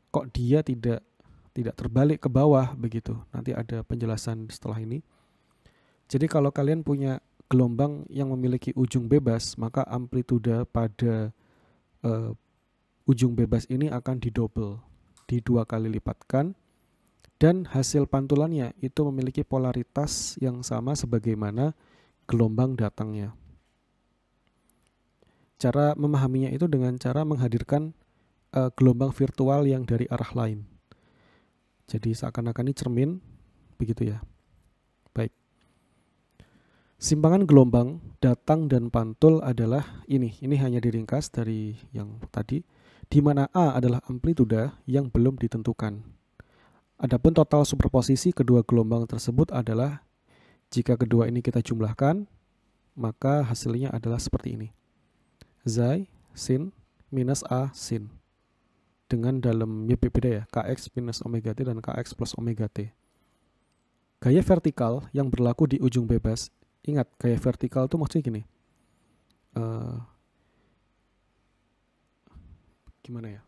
kok dia tidak tidak terbalik ke bawah begitu nanti ada penjelasan setelah ini jadi kalau kalian punya gelombang yang memiliki ujung bebas, maka amplitude pada uh, ujung bebas ini akan didobel, di dua kali lipatkan, dan hasil pantulannya itu memiliki polaritas yang sama sebagaimana gelombang datangnya. Cara memahaminya itu dengan cara menghadirkan uh, gelombang virtual yang dari arah lain. Jadi seakan-akan ini cermin, begitu ya. Simpangan gelombang, datang dan pantul adalah ini. Ini hanya diringkas dari yang tadi, di mana A adalah amplituda yang belum ditentukan. Adapun total superposisi kedua gelombang tersebut adalah jika kedua ini kita jumlahkan, maka hasilnya adalah seperti ini. Zai sin minus A sin dengan dalam ya, beda ya, Kx minus omega T dan Kx plus omega T. Gaya vertikal yang berlaku di ujung bebas ingat kayak vertikal tuh maksudnya gini uh, gimana ya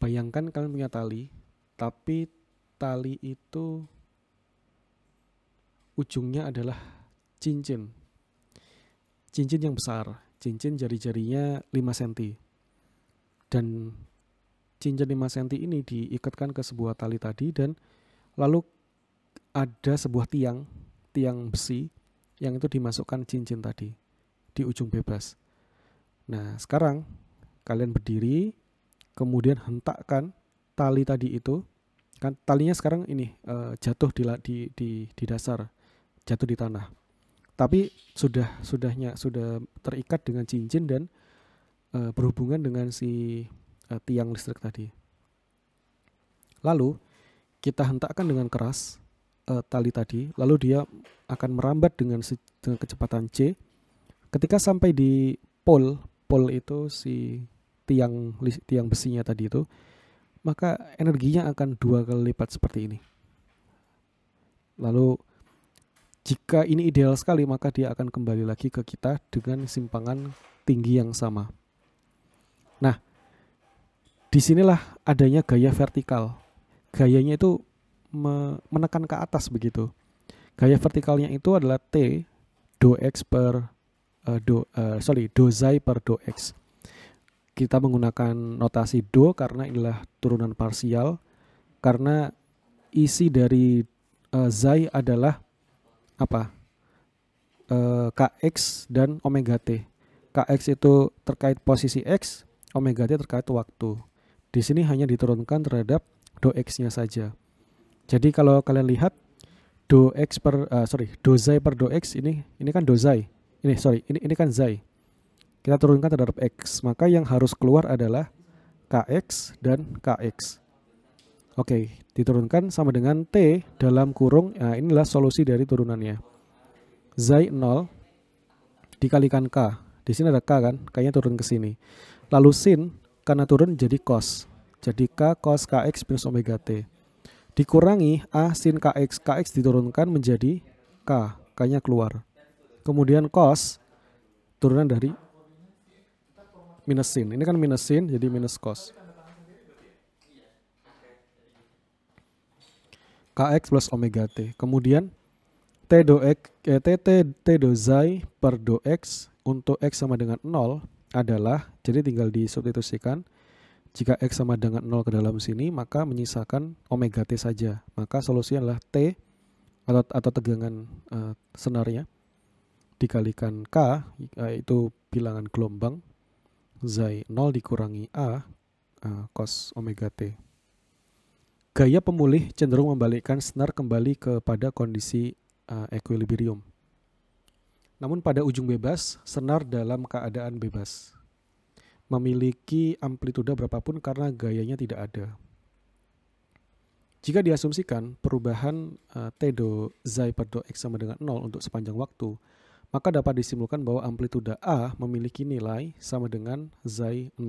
bayangkan kalian punya tali tapi tali itu ujungnya adalah cincin cincin yang besar cincin jari-jarinya 5 cm dan cincin 5 cm ini diikatkan ke sebuah tali tadi dan lalu ada sebuah tiang, tiang besi yang itu dimasukkan cincin tadi di ujung bebas. Nah, sekarang kalian berdiri, kemudian hentakkan tali tadi itu. Kan talinya sekarang ini e, jatuh di, di di di dasar, jatuh di tanah. Tapi sudah sudahnya sudah terikat dengan cincin dan e, berhubungan dengan si e, tiang listrik tadi. Lalu kita hentakkan dengan keras uh, tali tadi, lalu dia akan merambat dengan, dengan kecepatan c. Ketika sampai di pole, pole itu si tiang tiang besinya tadi itu, maka energinya akan dua kali lipat seperti ini. Lalu jika ini ideal sekali maka dia akan kembali lagi ke kita dengan simpangan tinggi yang sama. Nah, disinilah adanya gaya vertikal. Gayanya itu me menekan ke atas begitu. Gaya vertikalnya itu adalah T do x per uh, eh, do uh, eh, sorry do zai per do x. Kita menggunakan notasi do karena inilah turunan parsial karena isi dari uh, adalah apa? kx dan omega t. Kx itu terkait posisi x, omega t terkait waktu. Di sini hanya diturunkan terhadap do x-nya saja. Jadi kalau kalian lihat do x per uh, sorry dozai per do x ini ini kan dozai ini sorry ini ini kan zai kita turunkan terhadap x maka yang harus keluar adalah kx dan kx oke diturunkan sama dengan t dalam kurung nah inilah solusi dari turunannya zai 0 dikalikan k di sini ada k kan kayaknya turun ke sini lalu sin karena turun jadi cos jadi k cos kx minus omega t dikurangi A sin KX. KX diturunkan menjadi K. K-nya keluar. Kemudian cos turunan dari minus sin. Ini kan minus sin jadi minus cos. KX plus omega T. Kemudian T do X, eh, T, T, T do Zai per do X untuk X sama dengan 0 adalah, jadi tinggal disubstitusikan, jika X sama dengan 0 ke dalam sini, maka menyisakan omega T saja. Maka solusinya adalah T atau, atau tegangan uh, senarnya dikalikan K, yaitu bilangan gelombang, Zai 0 dikurangi A, uh, cos omega T. Gaya pemulih cenderung membalikkan senar kembali kepada kondisi uh, equilibrium. Namun pada ujung bebas, senar dalam keadaan bebas memiliki amplitude berapapun karena gayanya tidak ada. Jika diasumsikan perubahan uh, eh, do zai per do x sama dengan 0 untuk sepanjang waktu, maka dapat disimpulkan bahwa amplitude A memiliki nilai sama dengan zai 0.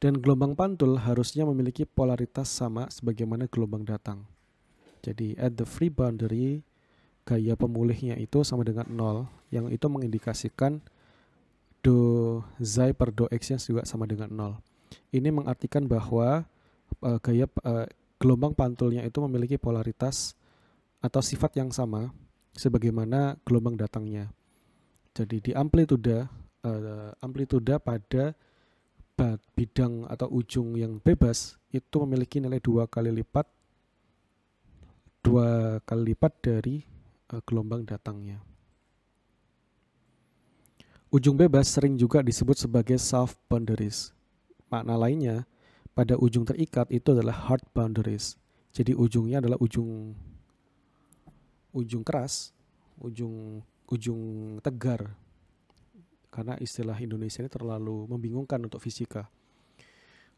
Dan gelombang pantul harusnya memiliki polaritas sama sebagaimana gelombang datang. Jadi at the free boundary, gaya pemulihnya itu sama dengan 0, yang itu mengindikasikan do zai per do x yang juga sama dengan 0. Ini mengartikan bahwa uh, gaya uh, gelombang pantulnya itu memiliki polaritas atau sifat yang sama sebagaimana gelombang datangnya. Jadi di amplituda uh, eh, amplituda pada bidang atau ujung yang bebas itu memiliki nilai dua kali lipat dua kali lipat dari uh, gelombang datangnya. Ujung bebas sering juga disebut sebagai soft boundaries. Makna lainnya, pada ujung terikat itu adalah hard boundaries. Jadi ujungnya adalah ujung ujung keras, ujung ujung tegar. Karena istilah Indonesia ini terlalu membingungkan untuk fisika.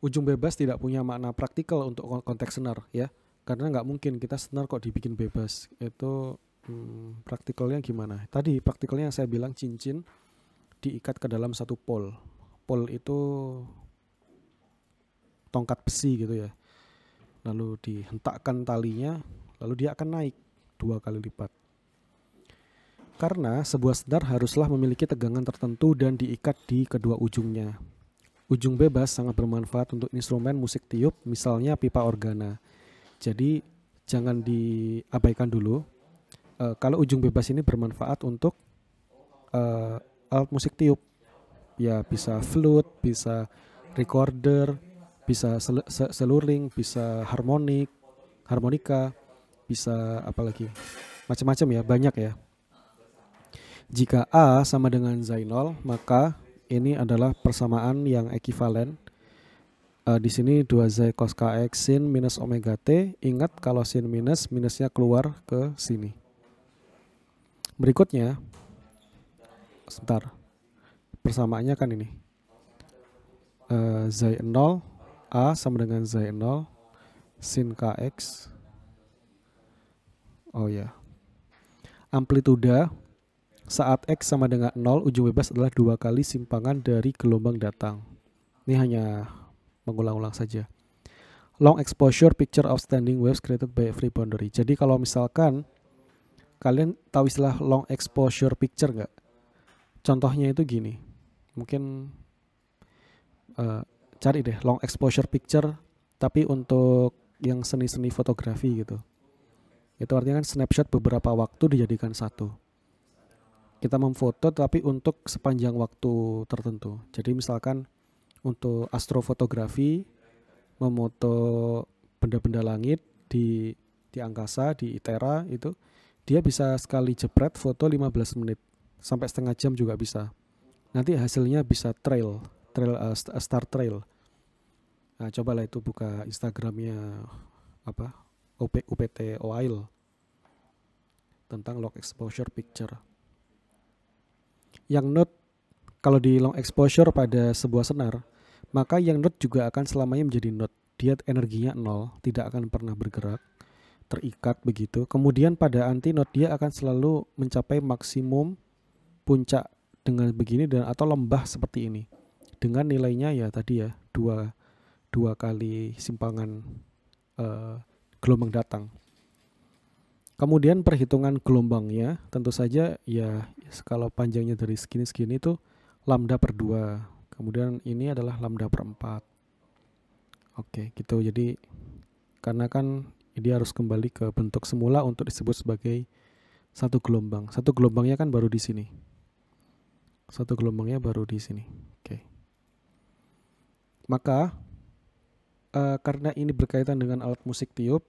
Ujung bebas tidak punya makna praktikal untuk konteks senar ya. Karena nggak mungkin kita senar kok dibikin bebas. Itu hmm, praktikalnya gimana? Tadi praktikalnya yang saya bilang cincin diikat ke dalam satu pol, pol itu tongkat besi gitu ya. Lalu dihentakkan talinya, lalu dia akan naik dua kali lipat. Karena sebuah sedar haruslah memiliki tegangan tertentu dan diikat di kedua ujungnya. Ujung bebas sangat bermanfaat untuk instrumen musik tiup, misalnya pipa organa. Jadi jangan diabaikan dulu. E, kalau ujung bebas ini bermanfaat untuk e, alat musik tiup ya bisa flute bisa recorder bisa sel seluring bisa harmonik harmonika bisa apalagi macam-macam ya banyak ya jika A sama dengan Zainol maka ini adalah persamaan yang ekivalen uh, e, di sini 2z cos kx sin minus omega t ingat kalau sin minus minusnya keluar ke sini berikutnya sebentar persamaannya kan ini uh, Zai 0 A sama dengan z 0 sin KX oh ya yeah. amplituda saat X sama dengan 0 ujung bebas adalah dua kali simpangan dari gelombang datang ini hanya mengulang-ulang saja long exposure picture of standing waves created by free boundary. Jadi kalau misalkan kalian tahu istilah long exposure picture nggak? Contohnya itu gini, mungkin uh, cari deh long exposure picture, tapi untuk yang seni-seni fotografi gitu. Itu artinya kan snapshot beberapa waktu dijadikan satu. Kita memfoto tapi untuk sepanjang waktu tertentu. Jadi misalkan untuk astrofotografi memoto benda-benda langit di di angkasa di ITERA itu dia bisa sekali jepret foto 15 menit sampai setengah jam juga bisa. Nanti hasilnya bisa trail, trail uh, star trail. Nah, cobalah itu buka Instagramnya apa UP, UPT Oil tentang long exposure picture. Yang note kalau di long exposure pada sebuah senar, maka yang note juga akan selamanya menjadi note. Dia energinya nol, tidak akan pernah bergerak terikat begitu. Kemudian pada anti note dia akan selalu mencapai maksimum puncak dengan begini dan atau lembah seperti ini dengan nilainya ya tadi ya dua dua kali simpangan uh, gelombang datang. Kemudian perhitungan gelombangnya tentu saja ya kalau panjangnya dari segini-segini itu lambda per dua Kemudian ini adalah lambda per empat Oke, gitu. Jadi karena kan ini harus kembali ke bentuk semula untuk disebut sebagai satu gelombang. Satu gelombangnya kan baru di sini satu gelombangnya baru di sini. Oke. Maka uh, karena ini berkaitan dengan alat musik tiup,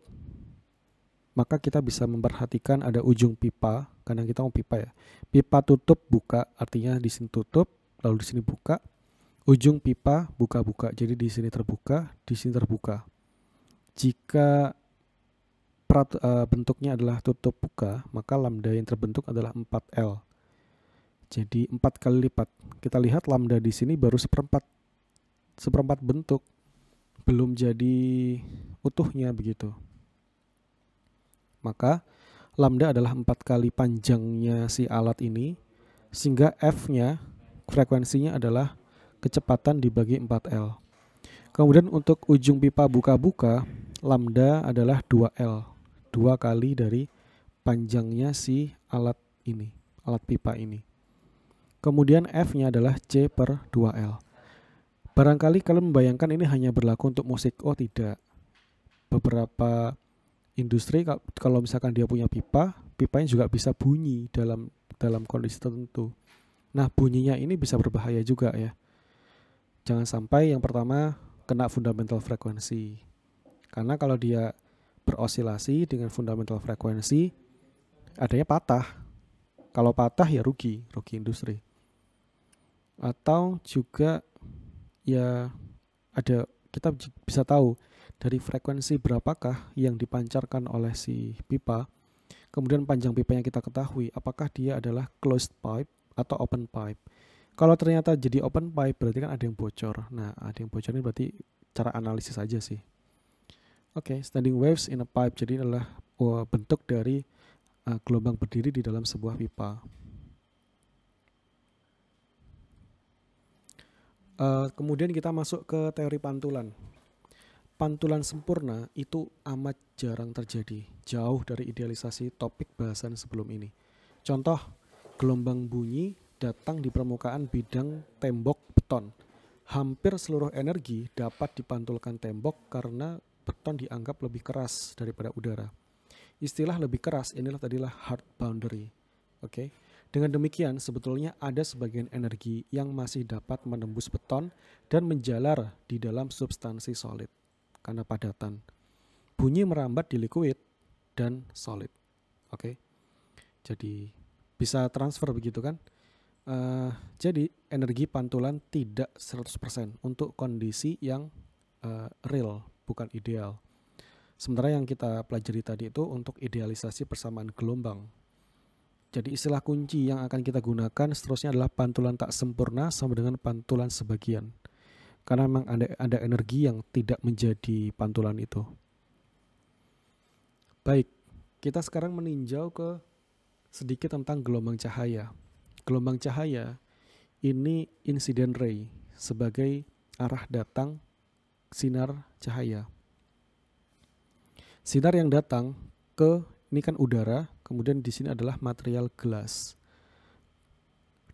maka kita bisa memperhatikan ada ujung pipa, kadang kita mau pipa ya. Pipa tutup buka, artinya di sini tutup, lalu di sini buka. Ujung pipa buka-buka, jadi di sini terbuka, di sini terbuka. Jika eh, bentuknya adalah tutup buka, maka lambda yang terbentuk adalah 4L. Jadi 4 kali lipat. Kita lihat lambda di sini baru seperempat seperempat bentuk. Belum jadi utuhnya begitu. Maka lambda adalah 4 kali panjangnya si alat ini sehingga F-nya frekuensinya adalah kecepatan dibagi 4L. Kemudian untuk ujung pipa buka-buka, lambda adalah 2L, 2 kali dari panjangnya si alat ini, alat pipa ini. Kemudian F-nya adalah C per 2L. Barangkali kalian membayangkan ini hanya berlaku untuk musik. Oh tidak. Beberapa industri kalau misalkan dia punya pipa, pipanya juga bisa bunyi dalam dalam kondisi tertentu. Nah, bunyinya ini bisa berbahaya juga ya. Jangan sampai yang pertama kena fundamental frekuensi. Karena kalau dia berosilasi dengan fundamental frekuensi, adanya patah. Kalau patah ya rugi, rugi industri atau juga ya ada kita bisa tahu dari frekuensi berapakah yang dipancarkan oleh si pipa kemudian panjang pipanya kita ketahui apakah dia adalah closed pipe atau open pipe kalau ternyata jadi open pipe berarti kan ada yang bocor nah ada yang bocor ini berarti cara analisis aja sih Oke, okay, standing waves in a pipe jadi adalah bentuk dari eh, gelombang berdiri di dalam sebuah pipa. Uh, kemudian kita masuk ke teori pantulan. Pantulan sempurna itu amat jarang terjadi, jauh dari idealisasi topik bahasan sebelum ini. Contoh, gelombang bunyi datang di permukaan bidang tembok beton. Hampir seluruh energi dapat dipantulkan tembok karena beton dianggap lebih keras daripada udara. Istilah lebih keras inilah tadilah hard boundary. Oke. Okay? Dengan demikian, sebetulnya ada sebagian energi yang masih dapat menembus beton dan menjalar di dalam substansi solid karena padatan. Bunyi merambat di liquid dan solid. Oke, jadi bisa transfer begitu kan? Uh, jadi energi pantulan tidak 100% untuk kondisi yang uh, real, bukan ideal. Sementara yang kita pelajari tadi itu untuk idealisasi persamaan gelombang jadi istilah kunci yang akan kita gunakan seterusnya adalah pantulan tak sempurna sama dengan pantulan sebagian. Karena memang ada, ada energi yang tidak menjadi pantulan itu. Baik, kita sekarang meninjau ke sedikit tentang gelombang cahaya. Gelombang cahaya ini insiden ray sebagai arah datang sinar cahaya. Sinar yang datang ke ini kan udara kemudian di sini adalah material gelas.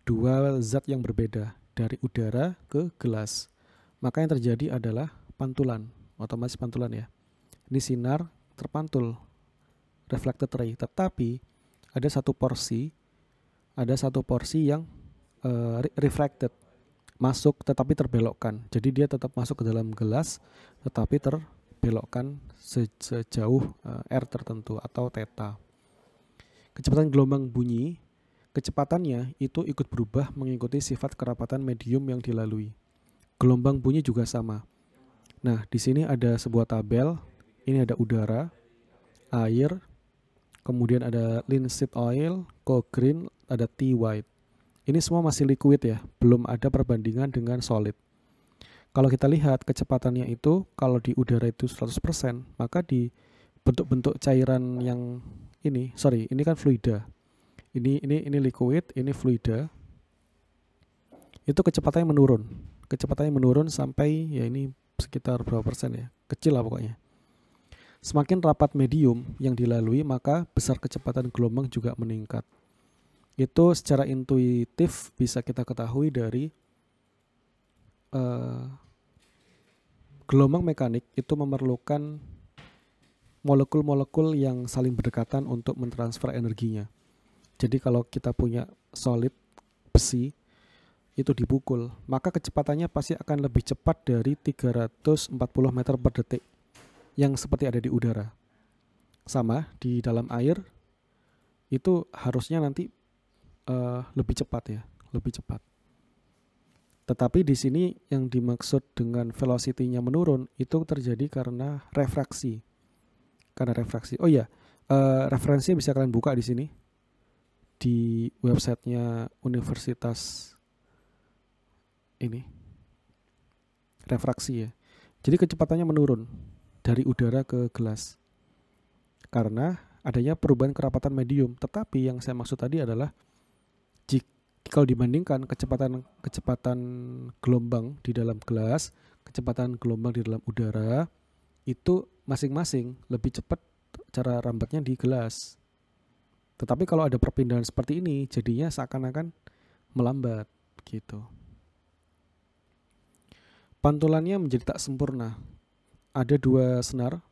Dua zat yang berbeda dari udara ke gelas. Maka yang terjadi adalah pantulan, otomatis pantulan ya. Ini sinar terpantul, reflected ray. Tetapi ada satu porsi, ada satu porsi yang uh, eh, refracted, masuk tetapi terbelokkan. Jadi dia tetap masuk ke dalam gelas tetapi terbelokkan sejauh uh, eh, R tertentu atau theta. Kecepatan gelombang bunyi, kecepatannya itu ikut berubah mengikuti sifat kerapatan medium yang dilalui. Gelombang bunyi juga sama. Nah, di sini ada sebuah tabel. Ini ada udara, air, kemudian ada linseed oil, co-green, ada tea white. Ini semua masih liquid ya, belum ada perbandingan dengan solid. Kalau kita lihat kecepatannya itu, kalau di udara itu 100%, maka di bentuk-bentuk cairan yang ini sorry ini kan fluida ini ini ini liquid ini fluida itu kecepatannya menurun kecepatannya menurun sampai ya ini sekitar berapa persen ya kecil lah pokoknya semakin rapat medium yang dilalui maka besar kecepatan gelombang juga meningkat itu secara intuitif bisa kita ketahui dari uh, gelombang mekanik itu memerlukan molekul-molekul yang saling berdekatan untuk mentransfer energinya. Jadi kalau kita punya solid besi itu dipukul, maka kecepatannya pasti akan lebih cepat dari 340 meter per detik yang seperti ada di udara. Sama di dalam air itu harusnya nanti uh, lebih cepat ya, lebih cepat. Tetapi di sini yang dimaksud dengan velocity-nya menurun itu terjadi karena refraksi karena refleksi. Oh iya, uh, referensinya bisa kalian buka di sini di websitenya universitas ini refraksi ya. Jadi kecepatannya menurun dari udara ke gelas karena adanya perubahan kerapatan medium. Tetapi yang saya maksud tadi adalah jika kalau dibandingkan kecepatan kecepatan gelombang di dalam gelas, kecepatan gelombang di dalam udara itu masing-masing lebih cepat cara rambatnya di gelas. Tetapi kalau ada perpindahan seperti ini, jadinya seakan-akan melambat gitu. Pantulannya menjadi tak sempurna. Ada dua senar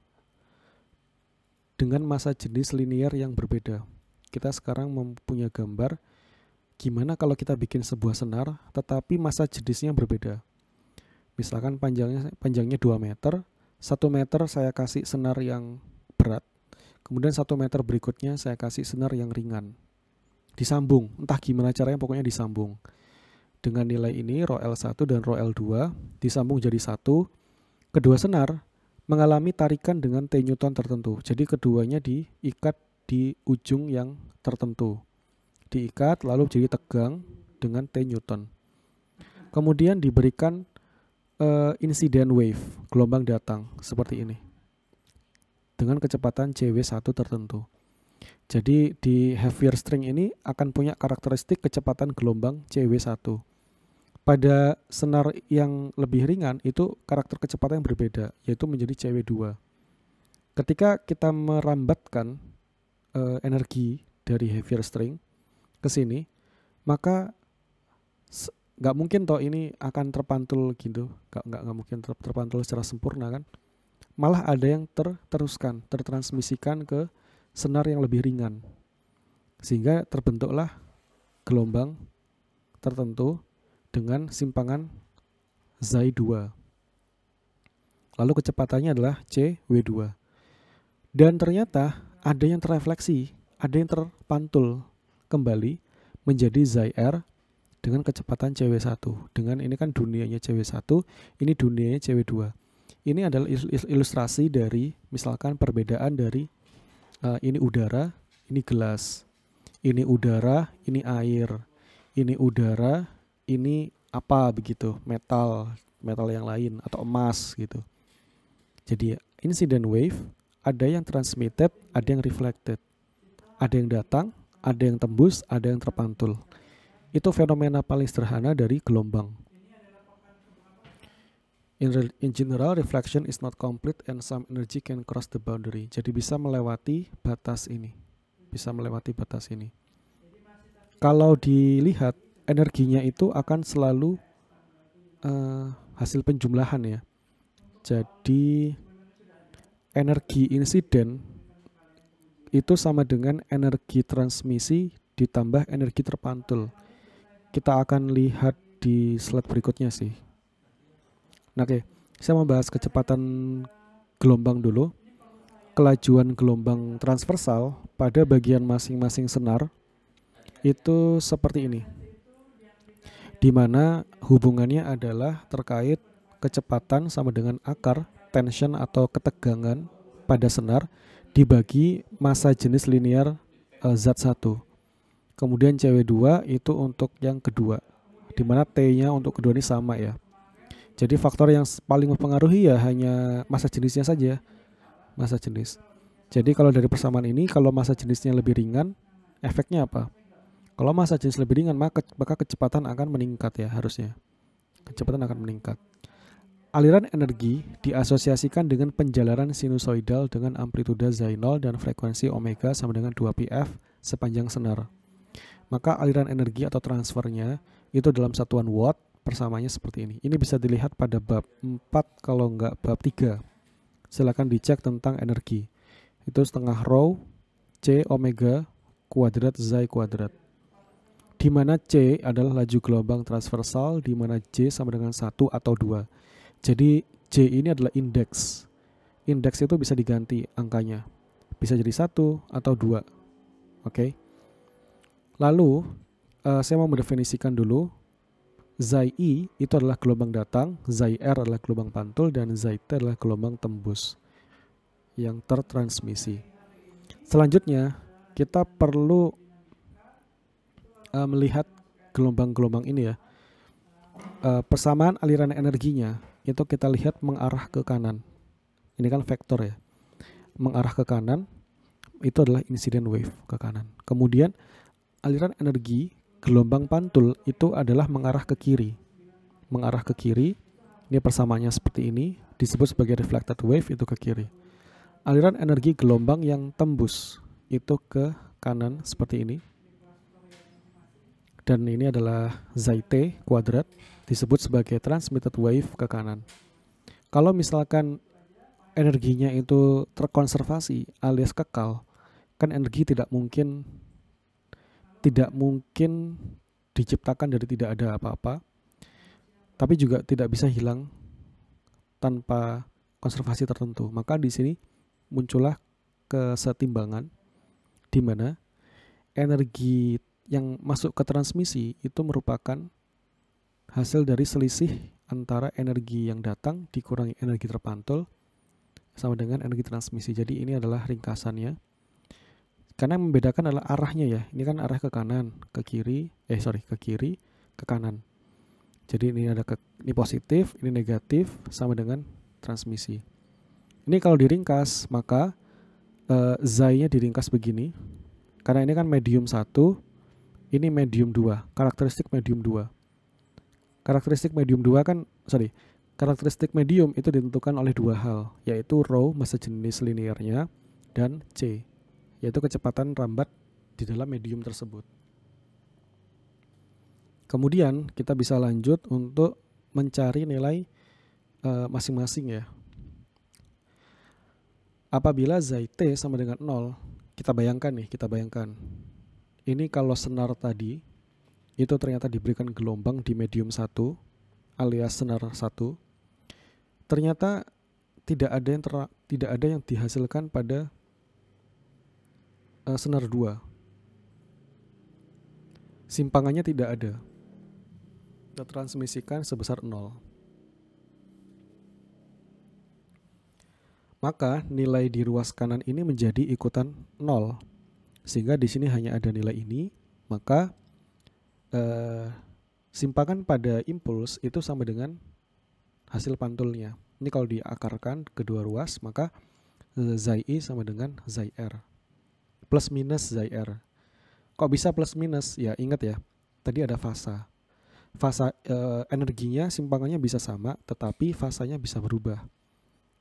dengan masa jenis linier yang berbeda. Kita sekarang mempunyai gambar gimana kalau kita bikin sebuah senar tetapi masa jenisnya berbeda. Misalkan panjangnya panjangnya 2 meter, satu meter saya kasih senar yang berat. Kemudian satu meter berikutnya saya kasih senar yang ringan. Disambung, entah gimana caranya pokoknya disambung. Dengan nilai ini, rol L1 dan rol L2 disambung jadi satu. Kedua senar mengalami tarikan dengan T Newton tertentu. Jadi keduanya diikat di ujung yang tertentu. Diikat lalu jadi tegang dengan T Newton. Kemudian diberikan uh, insiden wave, gelombang datang seperti ini. Dengan kecepatan CW1 tertentu. Jadi di heavier string ini akan punya karakteristik kecepatan gelombang CW1. Pada senar yang lebih ringan itu karakter kecepatan yang berbeda, yaitu menjadi CW2. Ketika kita merambatkan uh, energi dari heavier string ke sini, maka nggak mungkin toh ini akan terpantul gitu nggak nggak nggak mungkin ter, terpantul secara sempurna kan malah ada yang terteruskan tertransmisikan ke senar yang lebih ringan sehingga terbentuklah gelombang tertentu dengan simpangan z 2 lalu kecepatannya adalah C W2 dan ternyata ada yang terefleksi ada yang terpantul kembali menjadi Zai R dengan kecepatan CW1. Dengan ini kan dunianya CW1, ini dunianya CW2. Ini adalah ilustrasi dari misalkan perbedaan dari uh, ini udara, ini gelas. Ini udara, ini air. Ini udara, ini apa begitu, metal, metal yang lain atau emas gitu. Jadi incident wave ada yang transmitted, ada yang reflected. Ada yang datang, ada yang tembus, ada yang terpantul. Itu fenomena paling sederhana dari gelombang. In, re in general, reflection is not complete and some energy can cross the boundary. Jadi bisa melewati batas ini. Bisa melewati batas ini. Kalau dilihat, energinya itu akan selalu uh, hasil penjumlahan ya. Jadi energi insiden itu sama dengan energi transmisi ditambah energi terpantul kita akan lihat di slide berikutnya sih. Nah, oke, okay. saya membahas kecepatan gelombang dulu. Kelajuan gelombang transversal pada bagian masing-masing senar itu seperti ini. Di mana hubungannya adalah terkait kecepatan sama dengan akar tension atau ketegangan pada senar dibagi masa jenis linear uh, eh, zat 1 kemudian CW2 itu untuk yang kedua dimana T-nya untuk kedua ini sama ya jadi faktor yang paling mempengaruhi ya hanya masa jenisnya saja masa jenis jadi kalau dari persamaan ini kalau masa jenisnya lebih ringan efeknya apa kalau masa jenis lebih ringan maka, maka kecepatan akan meningkat ya harusnya kecepatan akan meningkat Aliran energi diasosiasikan dengan penjalaran sinusoidal dengan amplitude Z0 dan frekuensi omega sama dengan 2pf sepanjang senar. Maka aliran energi atau transfernya itu dalam satuan watt persamanya seperti ini. Ini bisa dilihat pada bab 4 kalau enggak bab 3. Silakan dicek tentang energi. Itu setengah rho C omega kuadrat z kuadrat. Di mana C adalah laju gelombang transversal di mana J sama dengan 1 atau 2. Jadi c ini adalah indeks. Indeks itu bisa diganti angkanya. Bisa jadi 1 atau 2. Oke. Okay? Lalu uh, saya mau mendefinisikan dulu Zai I itu adalah gelombang datang, Zai R adalah gelombang pantul, dan Zai T adalah gelombang tembus yang tertransmisi. Selanjutnya, kita perlu uh, melihat gelombang-gelombang ini ya. Uh, persamaan aliran energinya itu kita lihat mengarah ke kanan. Ini kan vektor ya. Mengarah ke kanan itu adalah incident wave ke kanan. Kemudian aliran energi gelombang pantul itu adalah mengarah ke kiri. Mengarah ke kiri, ini persamaannya seperti ini, disebut sebagai reflected wave itu ke kiri. Aliran energi gelombang yang tembus itu ke kanan seperti ini. Dan ini adalah zaite kuadrat, disebut sebagai transmitted wave ke kanan. Kalau misalkan energinya itu terkonservasi alias kekal, kan energi tidak mungkin tidak mungkin diciptakan dari tidak ada apa-apa, tapi juga tidak bisa hilang tanpa konservasi tertentu. Maka di sini muncullah kesetimbangan di mana energi yang masuk ke transmisi itu merupakan hasil dari selisih antara energi yang datang dikurangi energi terpantul sama dengan energi transmisi. Jadi ini adalah ringkasannya karena yang membedakan adalah arahnya ya ini kan arah ke kanan ke kiri eh sorry ke kiri ke kanan jadi ini ada ke, ini positif ini negatif sama dengan transmisi ini kalau diringkas maka e, zainya diringkas begini karena ini kan medium satu, ini medium 2 karakteristik medium 2 karakteristik medium 2 kan sorry karakteristik medium itu ditentukan oleh dua hal yaitu rho masa jenis linearnya dan C yaitu kecepatan rambat di dalam medium tersebut. Kemudian kita bisa lanjut untuk mencari nilai eh, masing-masing e, ya. Apabila zt sama dengan 0, kita bayangkan nih, kita bayangkan. Ini kalau senar tadi itu ternyata diberikan gelombang di medium 1 alias senar 1. Ternyata tidak ada yang tidak ada yang dihasilkan pada uh, senar dua simpangannya tidak ada kita transmisikan sebesar nol maka nilai di ruas kanan ini menjadi ikutan nol sehingga di sini hanya ada nilai ini maka eh, simpangan pada impuls itu sama dengan hasil pantulnya ini kalau diakarkan kedua ruas maka eh, zai i sama dengan zai r plus minus Zai R. Kok bisa plus minus? Ya ingat ya, tadi ada fasa. Fasa e, energinya simpangannya bisa sama, tetapi fasanya bisa berubah.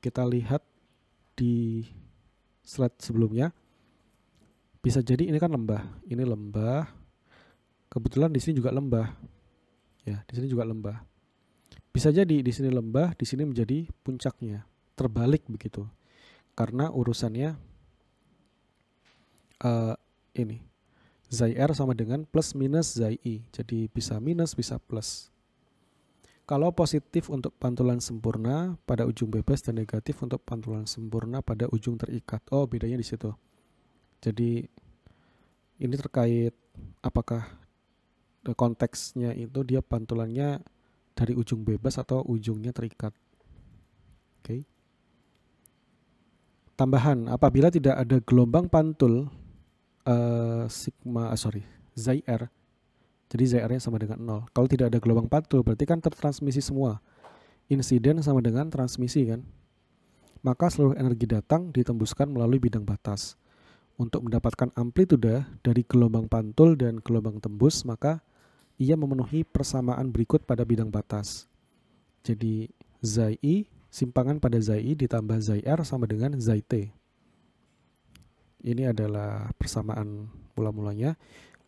Kita lihat di slide sebelumnya. Bisa jadi ini kan lembah, ini lembah. Kebetulan di sini juga lembah. Ya, di sini juga lembah. Bisa jadi di sini lembah, di sini menjadi puncaknya, terbalik begitu. Karena urusannya uh, ini Zai R sama dengan plus minus Zai I. Jadi bisa minus, bisa plus. Kalau positif untuk pantulan sempurna pada ujung bebas dan negatif untuk pantulan sempurna pada ujung terikat. Oh, bedanya di situ. Jadi ini terkait apakah eh, konteksnya itu dia pantulannya dari ujung bebas atau ujungnya terikat. Oke. Okay. Tambahan, apabila tidak ada gelombang pantul Eh, sigma uh, sorry Zai R jadi Zai R nya sama dengan 0 kalau tidak ada gelombang patuh berarti kan tertransmisi semua insiden sama dengan transmisi kan maka seluruh energi datang ditembuskan melalui bidang batas untuk mendapatkan amplitude dari gelombang pantul dan gelombang tembus maka ia memenuhi persamaan berikut pada bidang batas jadi Zai I simpangan pada Zai I ditambah Zai R sama dengan Zai T ini adalah persamaan mula-mulanya.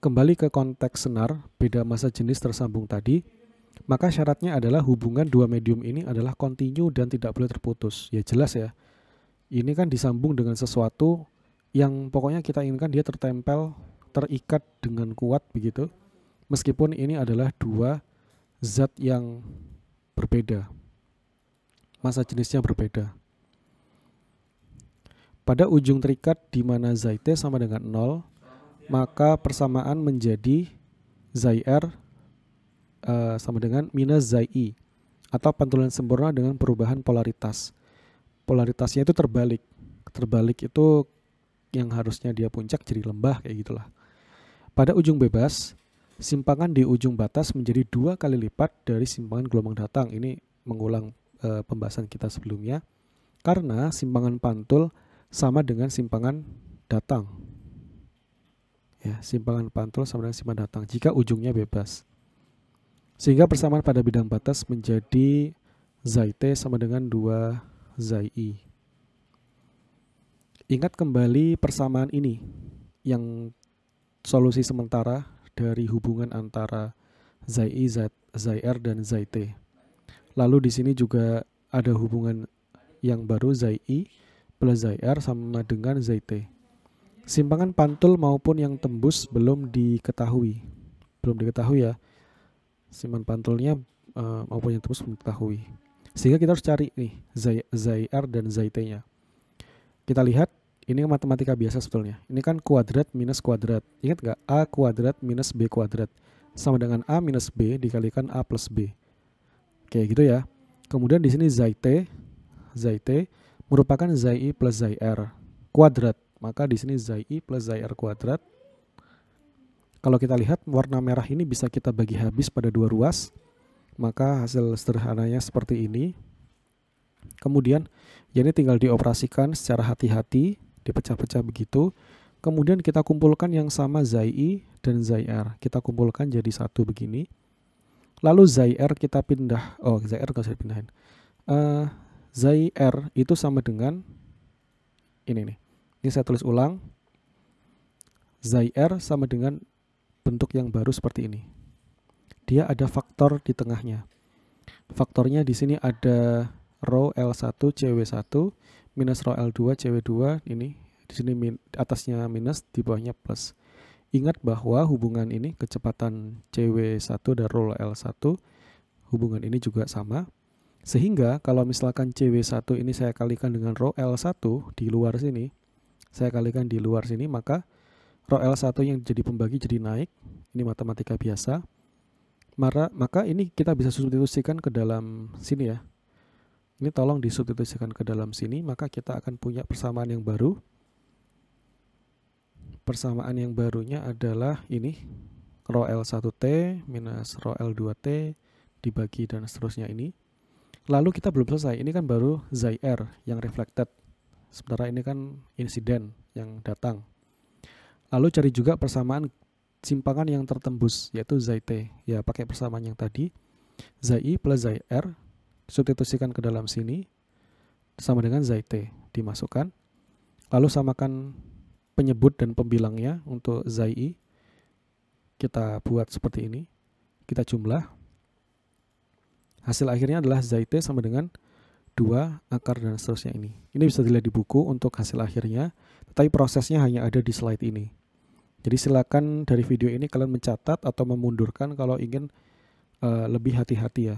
Kembali ke konteks senar, beda masa jenis tersambung tadi, maka syaratnya adalah hubungan dua medium ini adalah kontinu dan tidak boleh terputus. Ya jelas ya, ini kan disambung dengan sesuatu yang pokoknya kita inginkan dia tertempel, terikat dengan kuat begitu. Meskipun ini adalah dua zat yang berbeda, masa jenisnya berbeda. Pada ujung terikat di mana Zai T sama dengan 0, maka persamaan menjadi Zai R uh, eh, sama dengan minus Zai I, atau pantulan sempurna dengan perubahan polaritas. Polaritasnya itu terbalik. Terbalik itu yang harusnya dia puncak jadi lembah kayak gitulah. Pada ujung bebas, simpangan di ujung batas menjadi dua kali lipat dari simpangan gelombang datang. Ini mengulang e, pembahasan kita sebelumnya. Karena simpangan pantul sama dengan simpangan datang. Ya, simpangan pantul sama dengan simpangan datang jika ujungnya bebas. Sehingga persamaan pada bidang batas menjadi zai t sama dengan 2 zai i. Ingat kembali persamaan ini yang solusi sementara dari hubungan antara zai i, zai r dan zai t. Lalu di sini juga ada hubungan yang baru zai i plus zr sama dengan zt. Simpangan pantul maupun yang tembus belum diketahui. Belum diketahui ya. Simpan pantulnya uh, maupun yang tembus belum diketahui. Sehingga kita harus cari nih zr dan zt nya Kita lihat ini matematika biasa sebetulnya. Ini kan kuadrat minus kuadrat. Ingat gak A kuadrat minus B kuadrat. Sama dengan A minus B dikalikan A plus B. Oke gitu ya. Kemudian di sini zt, zt merupakan zai i plus zai r kuadrat. Maka di sini zai i plus zai r kuadrat. Kalau kita lihat warna merah ini bisa kita bagi habis pada dua ruas. Maka hasil sederhananya seperti ini. Kemudian ini tinggal dioperasikan secara hati-hati, dipecah-pecah begitu. Kemudian kita kumpulkan yang sama zai i dan zai r. Kita kumpulkan jadi satu begini. Lalu zai r kita pindah. Oh, zai r nggak saya pindahin Uh, eh, Zai R itu sama dengan ini nih. Ini saya tulis ulang. Zai R sama dengan bentuk yang baru seperti ini. Dia ada faktor di tengahnya. Faktornya di sini ada row L1 CW1 minus row L2 CW2 ini di sini min, atasnya minus di bawahnya plus. Ingat bahwa hubungan ini kecepatan CW1 dan row L1 hubungan ini juga sama sehingga kalau misalkan CW1 ini saya kalikan dengan row L1 di luar sini, saya kalikan di luar sini, maka row L1 yang jadi pembagi jadi naik, ini matematika biasa, maka ini kita bisa substitusikan ke dalam sini ya. Ini tolong disubstitusikan ke dalam sini, maka kita akan punya persamaan yang baru. Persamaan yang barunya adalah ini, row L1T minus row L2T dibagi dan seterusnya ini. Lalu kita belum selesai, ini kan baru zr yang reflected. Sementara ini kan insiden yang datang. Lalu cari juga persamaan simpangan yang tertembus, yaitu Zai Ya, pakai persamaan yang tadi. Zai plus Zair. substitusikan ke dalam sini, sama dengan Zai dimasukkan. Lalu samakan penyebut dan pembilangnya untuk Zai Kita buat seperti ini. Kita jumlah Hasil akhirnya adalah Zait sama dengan 2, akar, dan seterusnya ini. Ini bisa dilihat di buku untuk hasil akhirnya, tetapi prosesnya hanya ada di slide ini. Jadi silakan dari video ini kalian mencatat atau memundurkan kalau ingin uh, lebih hati-hati ya.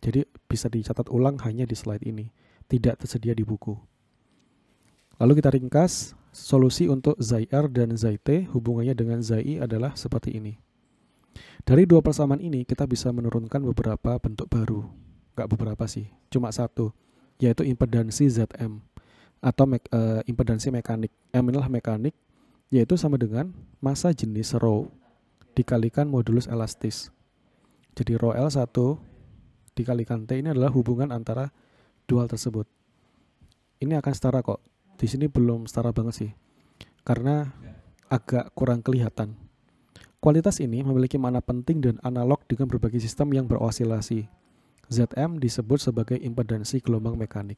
Jadi bisa dicatat ulang hanya di slide ini, tidak tersedia di buku. Lalu kita ringkas, solusi untuk zr dan zt hubungannya dengan zi adalah seperti ini. Dari dua persamaan ini kita bisa menurunkan beberapa bentuk baru. Gak beberapa sih, cuma satu, yaitu impedansi ZM atau me uh, eh, impedansi mekanik. M inilah mekanik yaitu sama dengan massa jenis rho dikalikan modulus elastis. Jadi rho L1 dikalikan T ini adalah hubungan antara dual tersebut. Ini akan setara kok. Di sini belum setara banget sih. Karena agak kurang kelihatan Kualitas ini memiliki makna penting dan analog dengan berbagai sistem yang berosilasi. ZM disebut sebagai impedansi gelombang mekanik.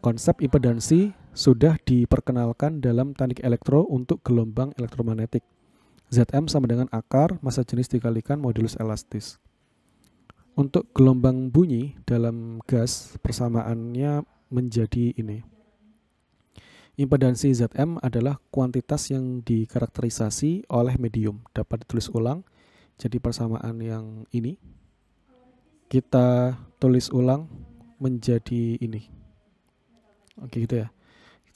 Konsep impedansi sudah diperkenalkan dalam teknik elektro untuk gelombang elektromagnetik. ZM sama dengan akar masa jenis dikalikan modulus elastis. Untuk gelombang bunyi dalam gas persamaannya menjadi ini Impedansi ZM adalah kuantitas yang dikarakterisasi oleh medium. Dapat ditulis ulang. Jadi persamaan yang ini kita tulis ulang menjadi ini. Oke gitu ya.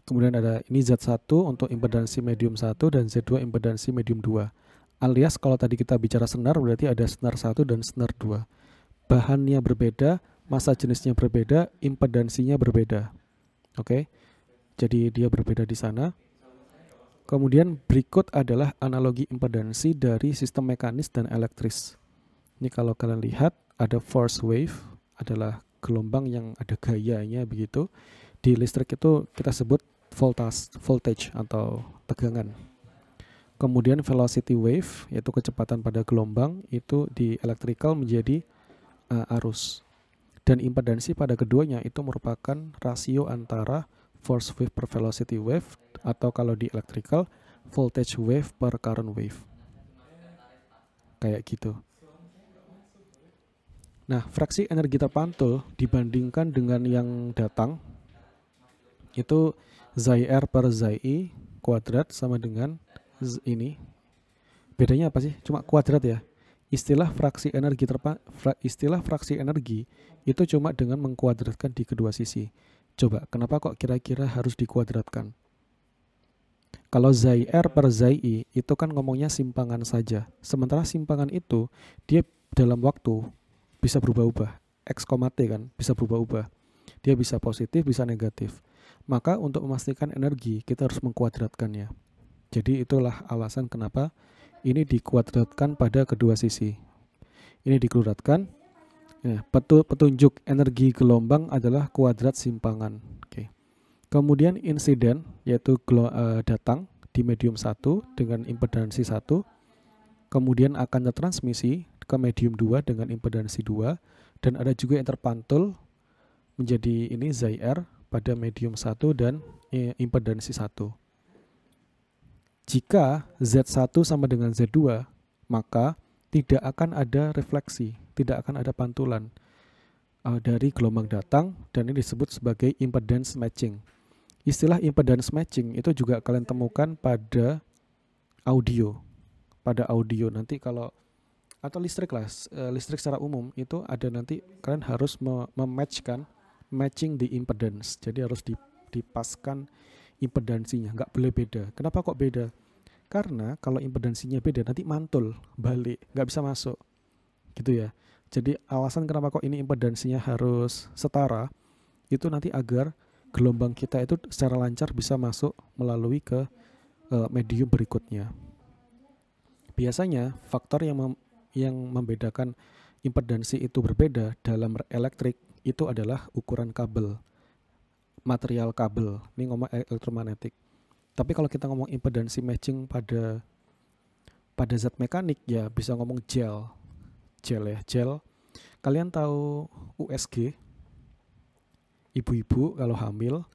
Kemudian ada ini Z1 untuk impedansi medium 1 dan Z2 impedansi medium 2. Alias kalau tadi kita bicara senar berarti ada senar 1 dan senar 2. Bahannya berbeda, masa jenisnya berbeda, impedansinya berbeda. Oke. Okay? Jadi dia berbeda di sana. Kemudian berikut adalah analogi impedansi dari sistem mekanis dan elektris. Ini kalau kalian lihat ada force wave adalah gelombang yang ada gayanya begitu. Di listrik itu kita sebut voltas, voltage atau tegangan. Kemudian velocity wave yaitu kecepatan pada gelombang itu di electrical menjadi uh, arus. Dan impedansi pada keduanya itu merupakan rasio antara force wave per velocity wave atau kalau di electrical voltage wave per current wave kayak gitu nah fraksi energi terpantul dibandingkan dengan yang datang itu Zai R per Zai I kuadrat sama dengan Z ini bedanya apa sih cuma kuadrat ya istilah fraksi energi terpa, fra, istilah fraksi energi itu cuma dengan mengkuadratkan di kedua sisi Coba, kenapa kok kira-kira harus dikuadratkan? Kalau zai r per zai i itu kan ngomongnya simpangan saja. Sementara simpangan itu dia dalam waktu bisa berubah-ubah. X, t kan bisa berubah-ubah. Dia bisa positif, bisa negatif. Maka untuk memastikan energi kita harus mengkuadratkannya. Jadi itulah alasan kenapa ini dikuadratkan pada kedua sisi. Ini dikuadratkan Ya, petu, petunjuk energi gelombang adalah kuadrat simpangan. Oke. Kemudian insiden yaitu gelo, uh, e, datang di medium 1 dengan impedansi 1. Kemudian akan tertransmisi ke medium 2 dengan impedansi 2 dan ada juga yang terpantul menjadi ini ZR pada medium 1 dan e, impedansi 1. Jika Z1 sama dengan Z2, maka tidak akan ada refleksi, tidak akan ada pantulan uh, dari gelombang datang dan ini disebut sebagai impedance matching. Istilah impedance matching itu juga kalian temukan pada audio. Pada audio nanti kalau atau listrik lah, eh, listrik secara umum itu ada nanti kalian harus mematchkan matching the impedance. Jadi harus dipaskan impedansinya, nggak boleh beda. Kenapa kok beda? Karena kalau impedansinya beda nanti mantul balik, nggak bisa masuk. Gitu ya. Jadi alasan kenapa kok ini impedansinya harus setara itu nanti agar gelombang kita itu secara lancar bisa masuk melalui ke uh, medium berikutnya. Biasanya faktor yang mem yang membedakan impedansi itu berbeda dalam elektrik itu adalah ukuran kabel, material kabel, ini ngomong e-, elektromagnetik. Tapi kalau kita ngomong impedansi matching pada pada zat mekanik ya bisa ngomong gel. Gel ya, gel. Kalian tahu USG? Ibu-ibu kalau hamil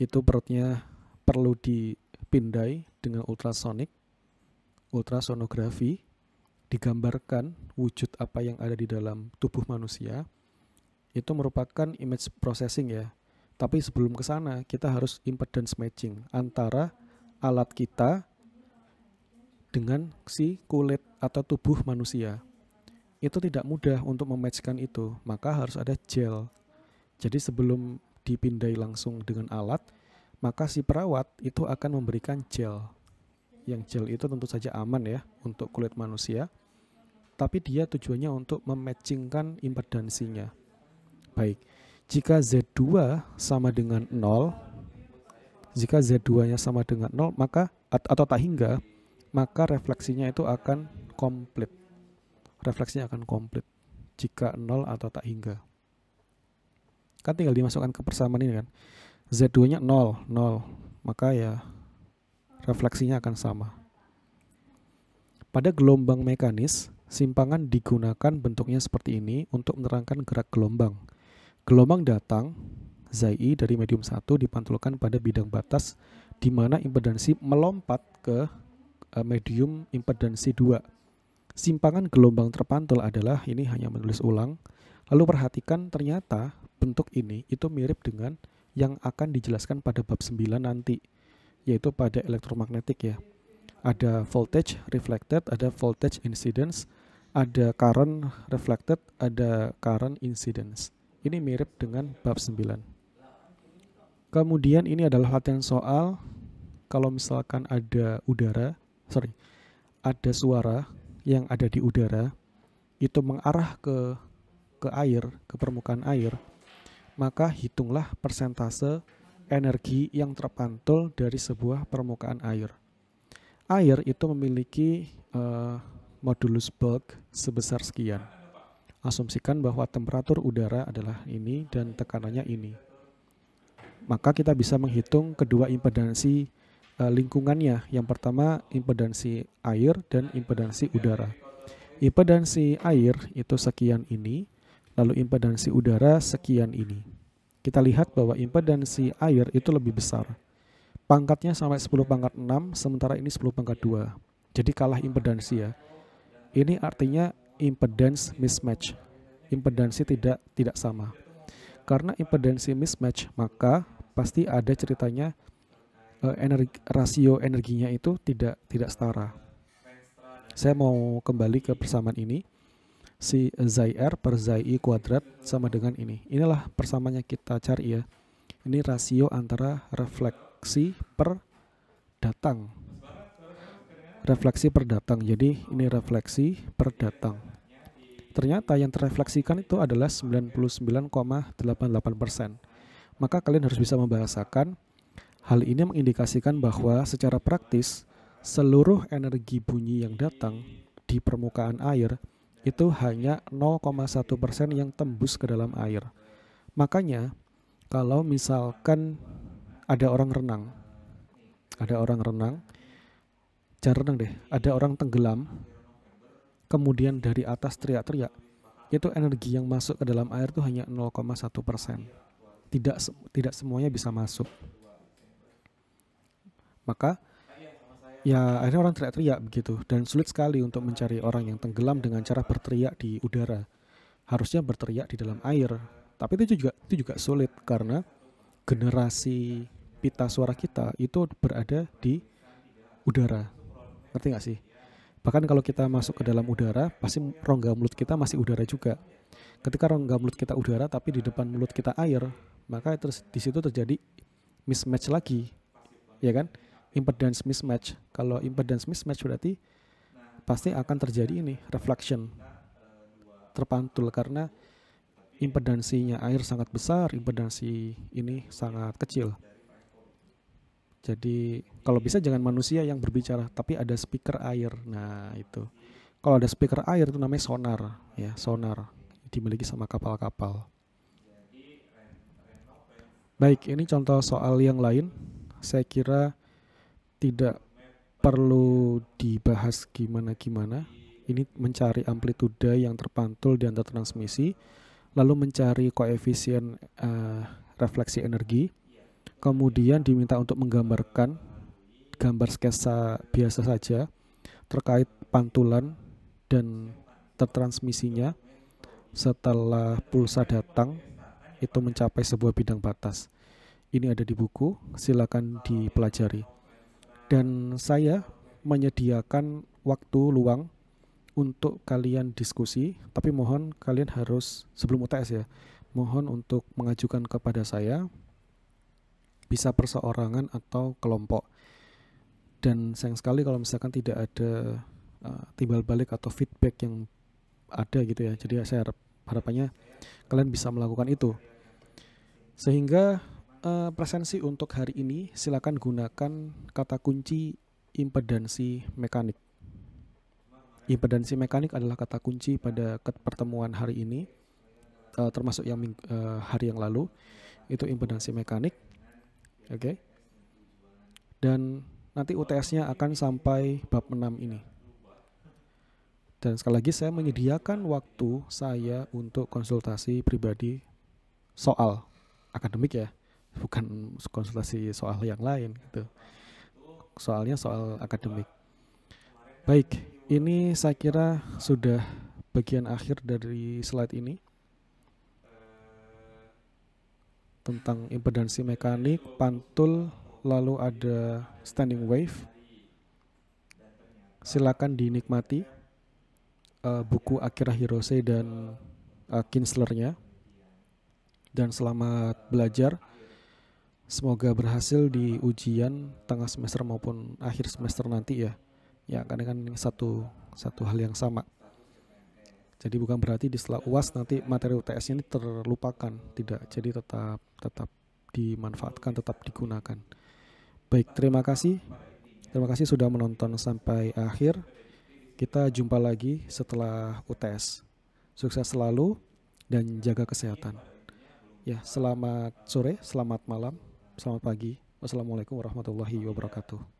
itu perutnya perlu dipindai dengan ultrasonik, ultrasonografi, digambarkan wujud apa yang ada di dalam tubuh manusia. Itu merupakan image processing ya, tapi sebelum ke sana, kita harus impedance matching antara alat kita dengan si kulit atau tubuh manusia. Itu tidak mudah untuk mematchkan itu, maka harus ada gel. Jadi sebelum dipindai langsung dengan alat, maka si perawat itu akan memberikan gel. Yang gel itu tentu saja aman ya untuk kulit manusia, tapi dia tujuannya untuk mematchingkan impedansinya. Baik, jika Z2 sama dengan 0, jika Z2-nya sama dengan 0, maka atau tak hingga, maka refleksinya itu akan komplit. Refleksinya akan komplit jika 0 atau tak hingga. Kan tinggal dimasukkan ke persamaan ini kan. Z2-nya 0, 0. Maka ya refleksinya akan sama. Pada gelombang mekanis, simpangan digunakan bentuknya seperti ini untuk menerangkan gerak gelombang Gelombang datang Zai dari medium 1 dipantulkan pada bidang batas di mana impedansi melompat ke eh, medium impedansi 2. Simpangan gelombang terpantul adalah ini hanya menulis ulang. Lalu perhatikan ternyata bentuk ini itu mirip dengan yang akan dijelaskan pada bab 9 nanti yaitu pada elektromagnetik ya. Ada voltage reflected, ada voltage incidence, ada current reflected, ada current incidence. Ini mirip dengan bab 9. Kemudian ini adalah latihan soal kalau misalkan ada udara, sorry, ada suara yang ada di udara itu mengarah ke ke air, ke permukaan air, maka hitunglah persentase energi yang terpantul dari sebuah permukaan air. Air itu memiliki uh, modulus bulk sebesar sekian asumsikan bahwa temperatur udara adalah ini dan tekanannya ini. Maka kita bisa menghitung kedua impedansi e, lingkungannya. Yang pertama impedansi air dan impedansi udara. Impedansi air itu sekian ini, lalu impedansi udara sekian ini. Kita lihat bahwa impedansi air itu lebih besar. Pangkatnya sampai 10 pangkat 6, sementara ini 10 pangkat 2. Jadi kalah impedansi ya. Ini artinya impedance mismatch. Impedansi tidak tidak sama. Karena impedansi mismatch, maka pasti ada ceritanya uh, energi, rasio energinya itu tidak tidak setara. Saya mau kembali ke persamaan ini. Si Zai R per Zai I kuadrat sama dengan ini. Inilah persamaannya kita cari ya. Ini rasio antara refleksi per datang refleksi per datang. Jadi ini refleksi per datang. Ternyata yang terefleksikan itu adalah 99,88 Maka kalian harus bisa membahasakan hal ini mengindikasikan bahwa secara praktis seluruh energi bunyi yang datang di permukaan air itu hanya 0,1 yang tembus ke dalam air. Makanya kalau misalkan ada orang renang, ada orang renang, belajar renang deh. Ada orang tenggelam, kemudian dari atas teriak-teriak. Itu energi yang masuk ke dalam air itu hanya 0,1 persen. Tidak tidak semuanya bisa masuk. Maka ya akhirnya orang teriak-teriak begitu dan sulit sekali untuk mencari orang yang tenggelam dengan cara berteriak di udara. Harusnya berteriak di dalam air. Tapi itu juga itu juga sulit karena generasi pita suara kita itu berada di udara Ngerti nggak sih? Bahkan kalau kita masuk ke dalam udara, pasti rongga mulut kita masih udara juga. Ketika rongga mulut kita udara, tapi di depan mulut kita air, maka terus di situ terjadi mismatch lagi, ya kan? Impedance mismatch. Kalau impedance mismatch berarti pasti akan terjadi ini reflection terpantul karena impedansinya air sangat besar, impedansi ini sangat kecil. Jadi kalau bisa jangan manusia yang berbicara, tapi ada speaker air. Nah itu, kalau ada speaker air itu namanya sonar, ya sonar dimiliki sama kapal-kapal. Baik, ini contoh soal yang lain. Saya kira tidak perlu dibahas gimana-gimana. Ini mencari amplitude yang terpantul di antar transmisi, lalu mencari koefisien uh, refleksi energi kemudian diminta untuk menggambarkan gambar sketsa biasa saja terkait pantulan dan tertransmisinya setelah pulsa datang itu mencapai sebuah bidang batas. Ini ada di buku, silakan dipelajari. Dan saya menyediakan waktu luang untuk kalian diskusi, tapi mohon kalian harus sebelum UTS ya. Mohon untuk mengajukan kepada saya bisa perseorangan atau kelompok. Dan sayang sekali kalau misalkan tidak ada uh, timbal balik atau feedback yang ada gitu ya. Jadi saya harap, harapannya kalian bisa melakukan itu. Sehingga uh, presensi untuk hari ini silakan gunakan kata kunci impedansi mekanik. Impedansi mekanik adalah kata kunci pada pertemuan hari ini, uh, termasuk yang uh, hari yang lalu, itu impedansi mekanik Oke. Okay. Dan nanti UTS-nya akan sampai bab 6 ini. Dan sekali lagi saya menyediakan waktu saya untuk konsultasi pribadi soal akademik ya, bukan konsultasi soal yang lain gitu. Soalnya soal akademik. Baik, ini saya kira sudah bagian akhir dari slide ini. tentang impedansi mekanik, pantul, lalu ada standing wave. Silakan dinikmati uh, buku Akira Hirose dan uh, Kinslernya. Dan selamat belajar. Semoga berhasil di ujian tengah semester maupun akhir semester nanti ya. Ya, karena kan satu satu hal yang sama. Jadi bukan berarti di setelah UAS nanti materi uts ini terlupakan, tidak. Jadi tetap tetap dimanfaatkan, tetap digunakan. Baik, terima kasih. Terima kasih sudah menonton sampai akhir. Kita jumpa lagi setelah UTS. Sukses selalu dan jaga kesehatan. Ya, selamat sore, selamat malam, selamat pagi. Wassalamualaikum warahmatullahi wabarakatuh.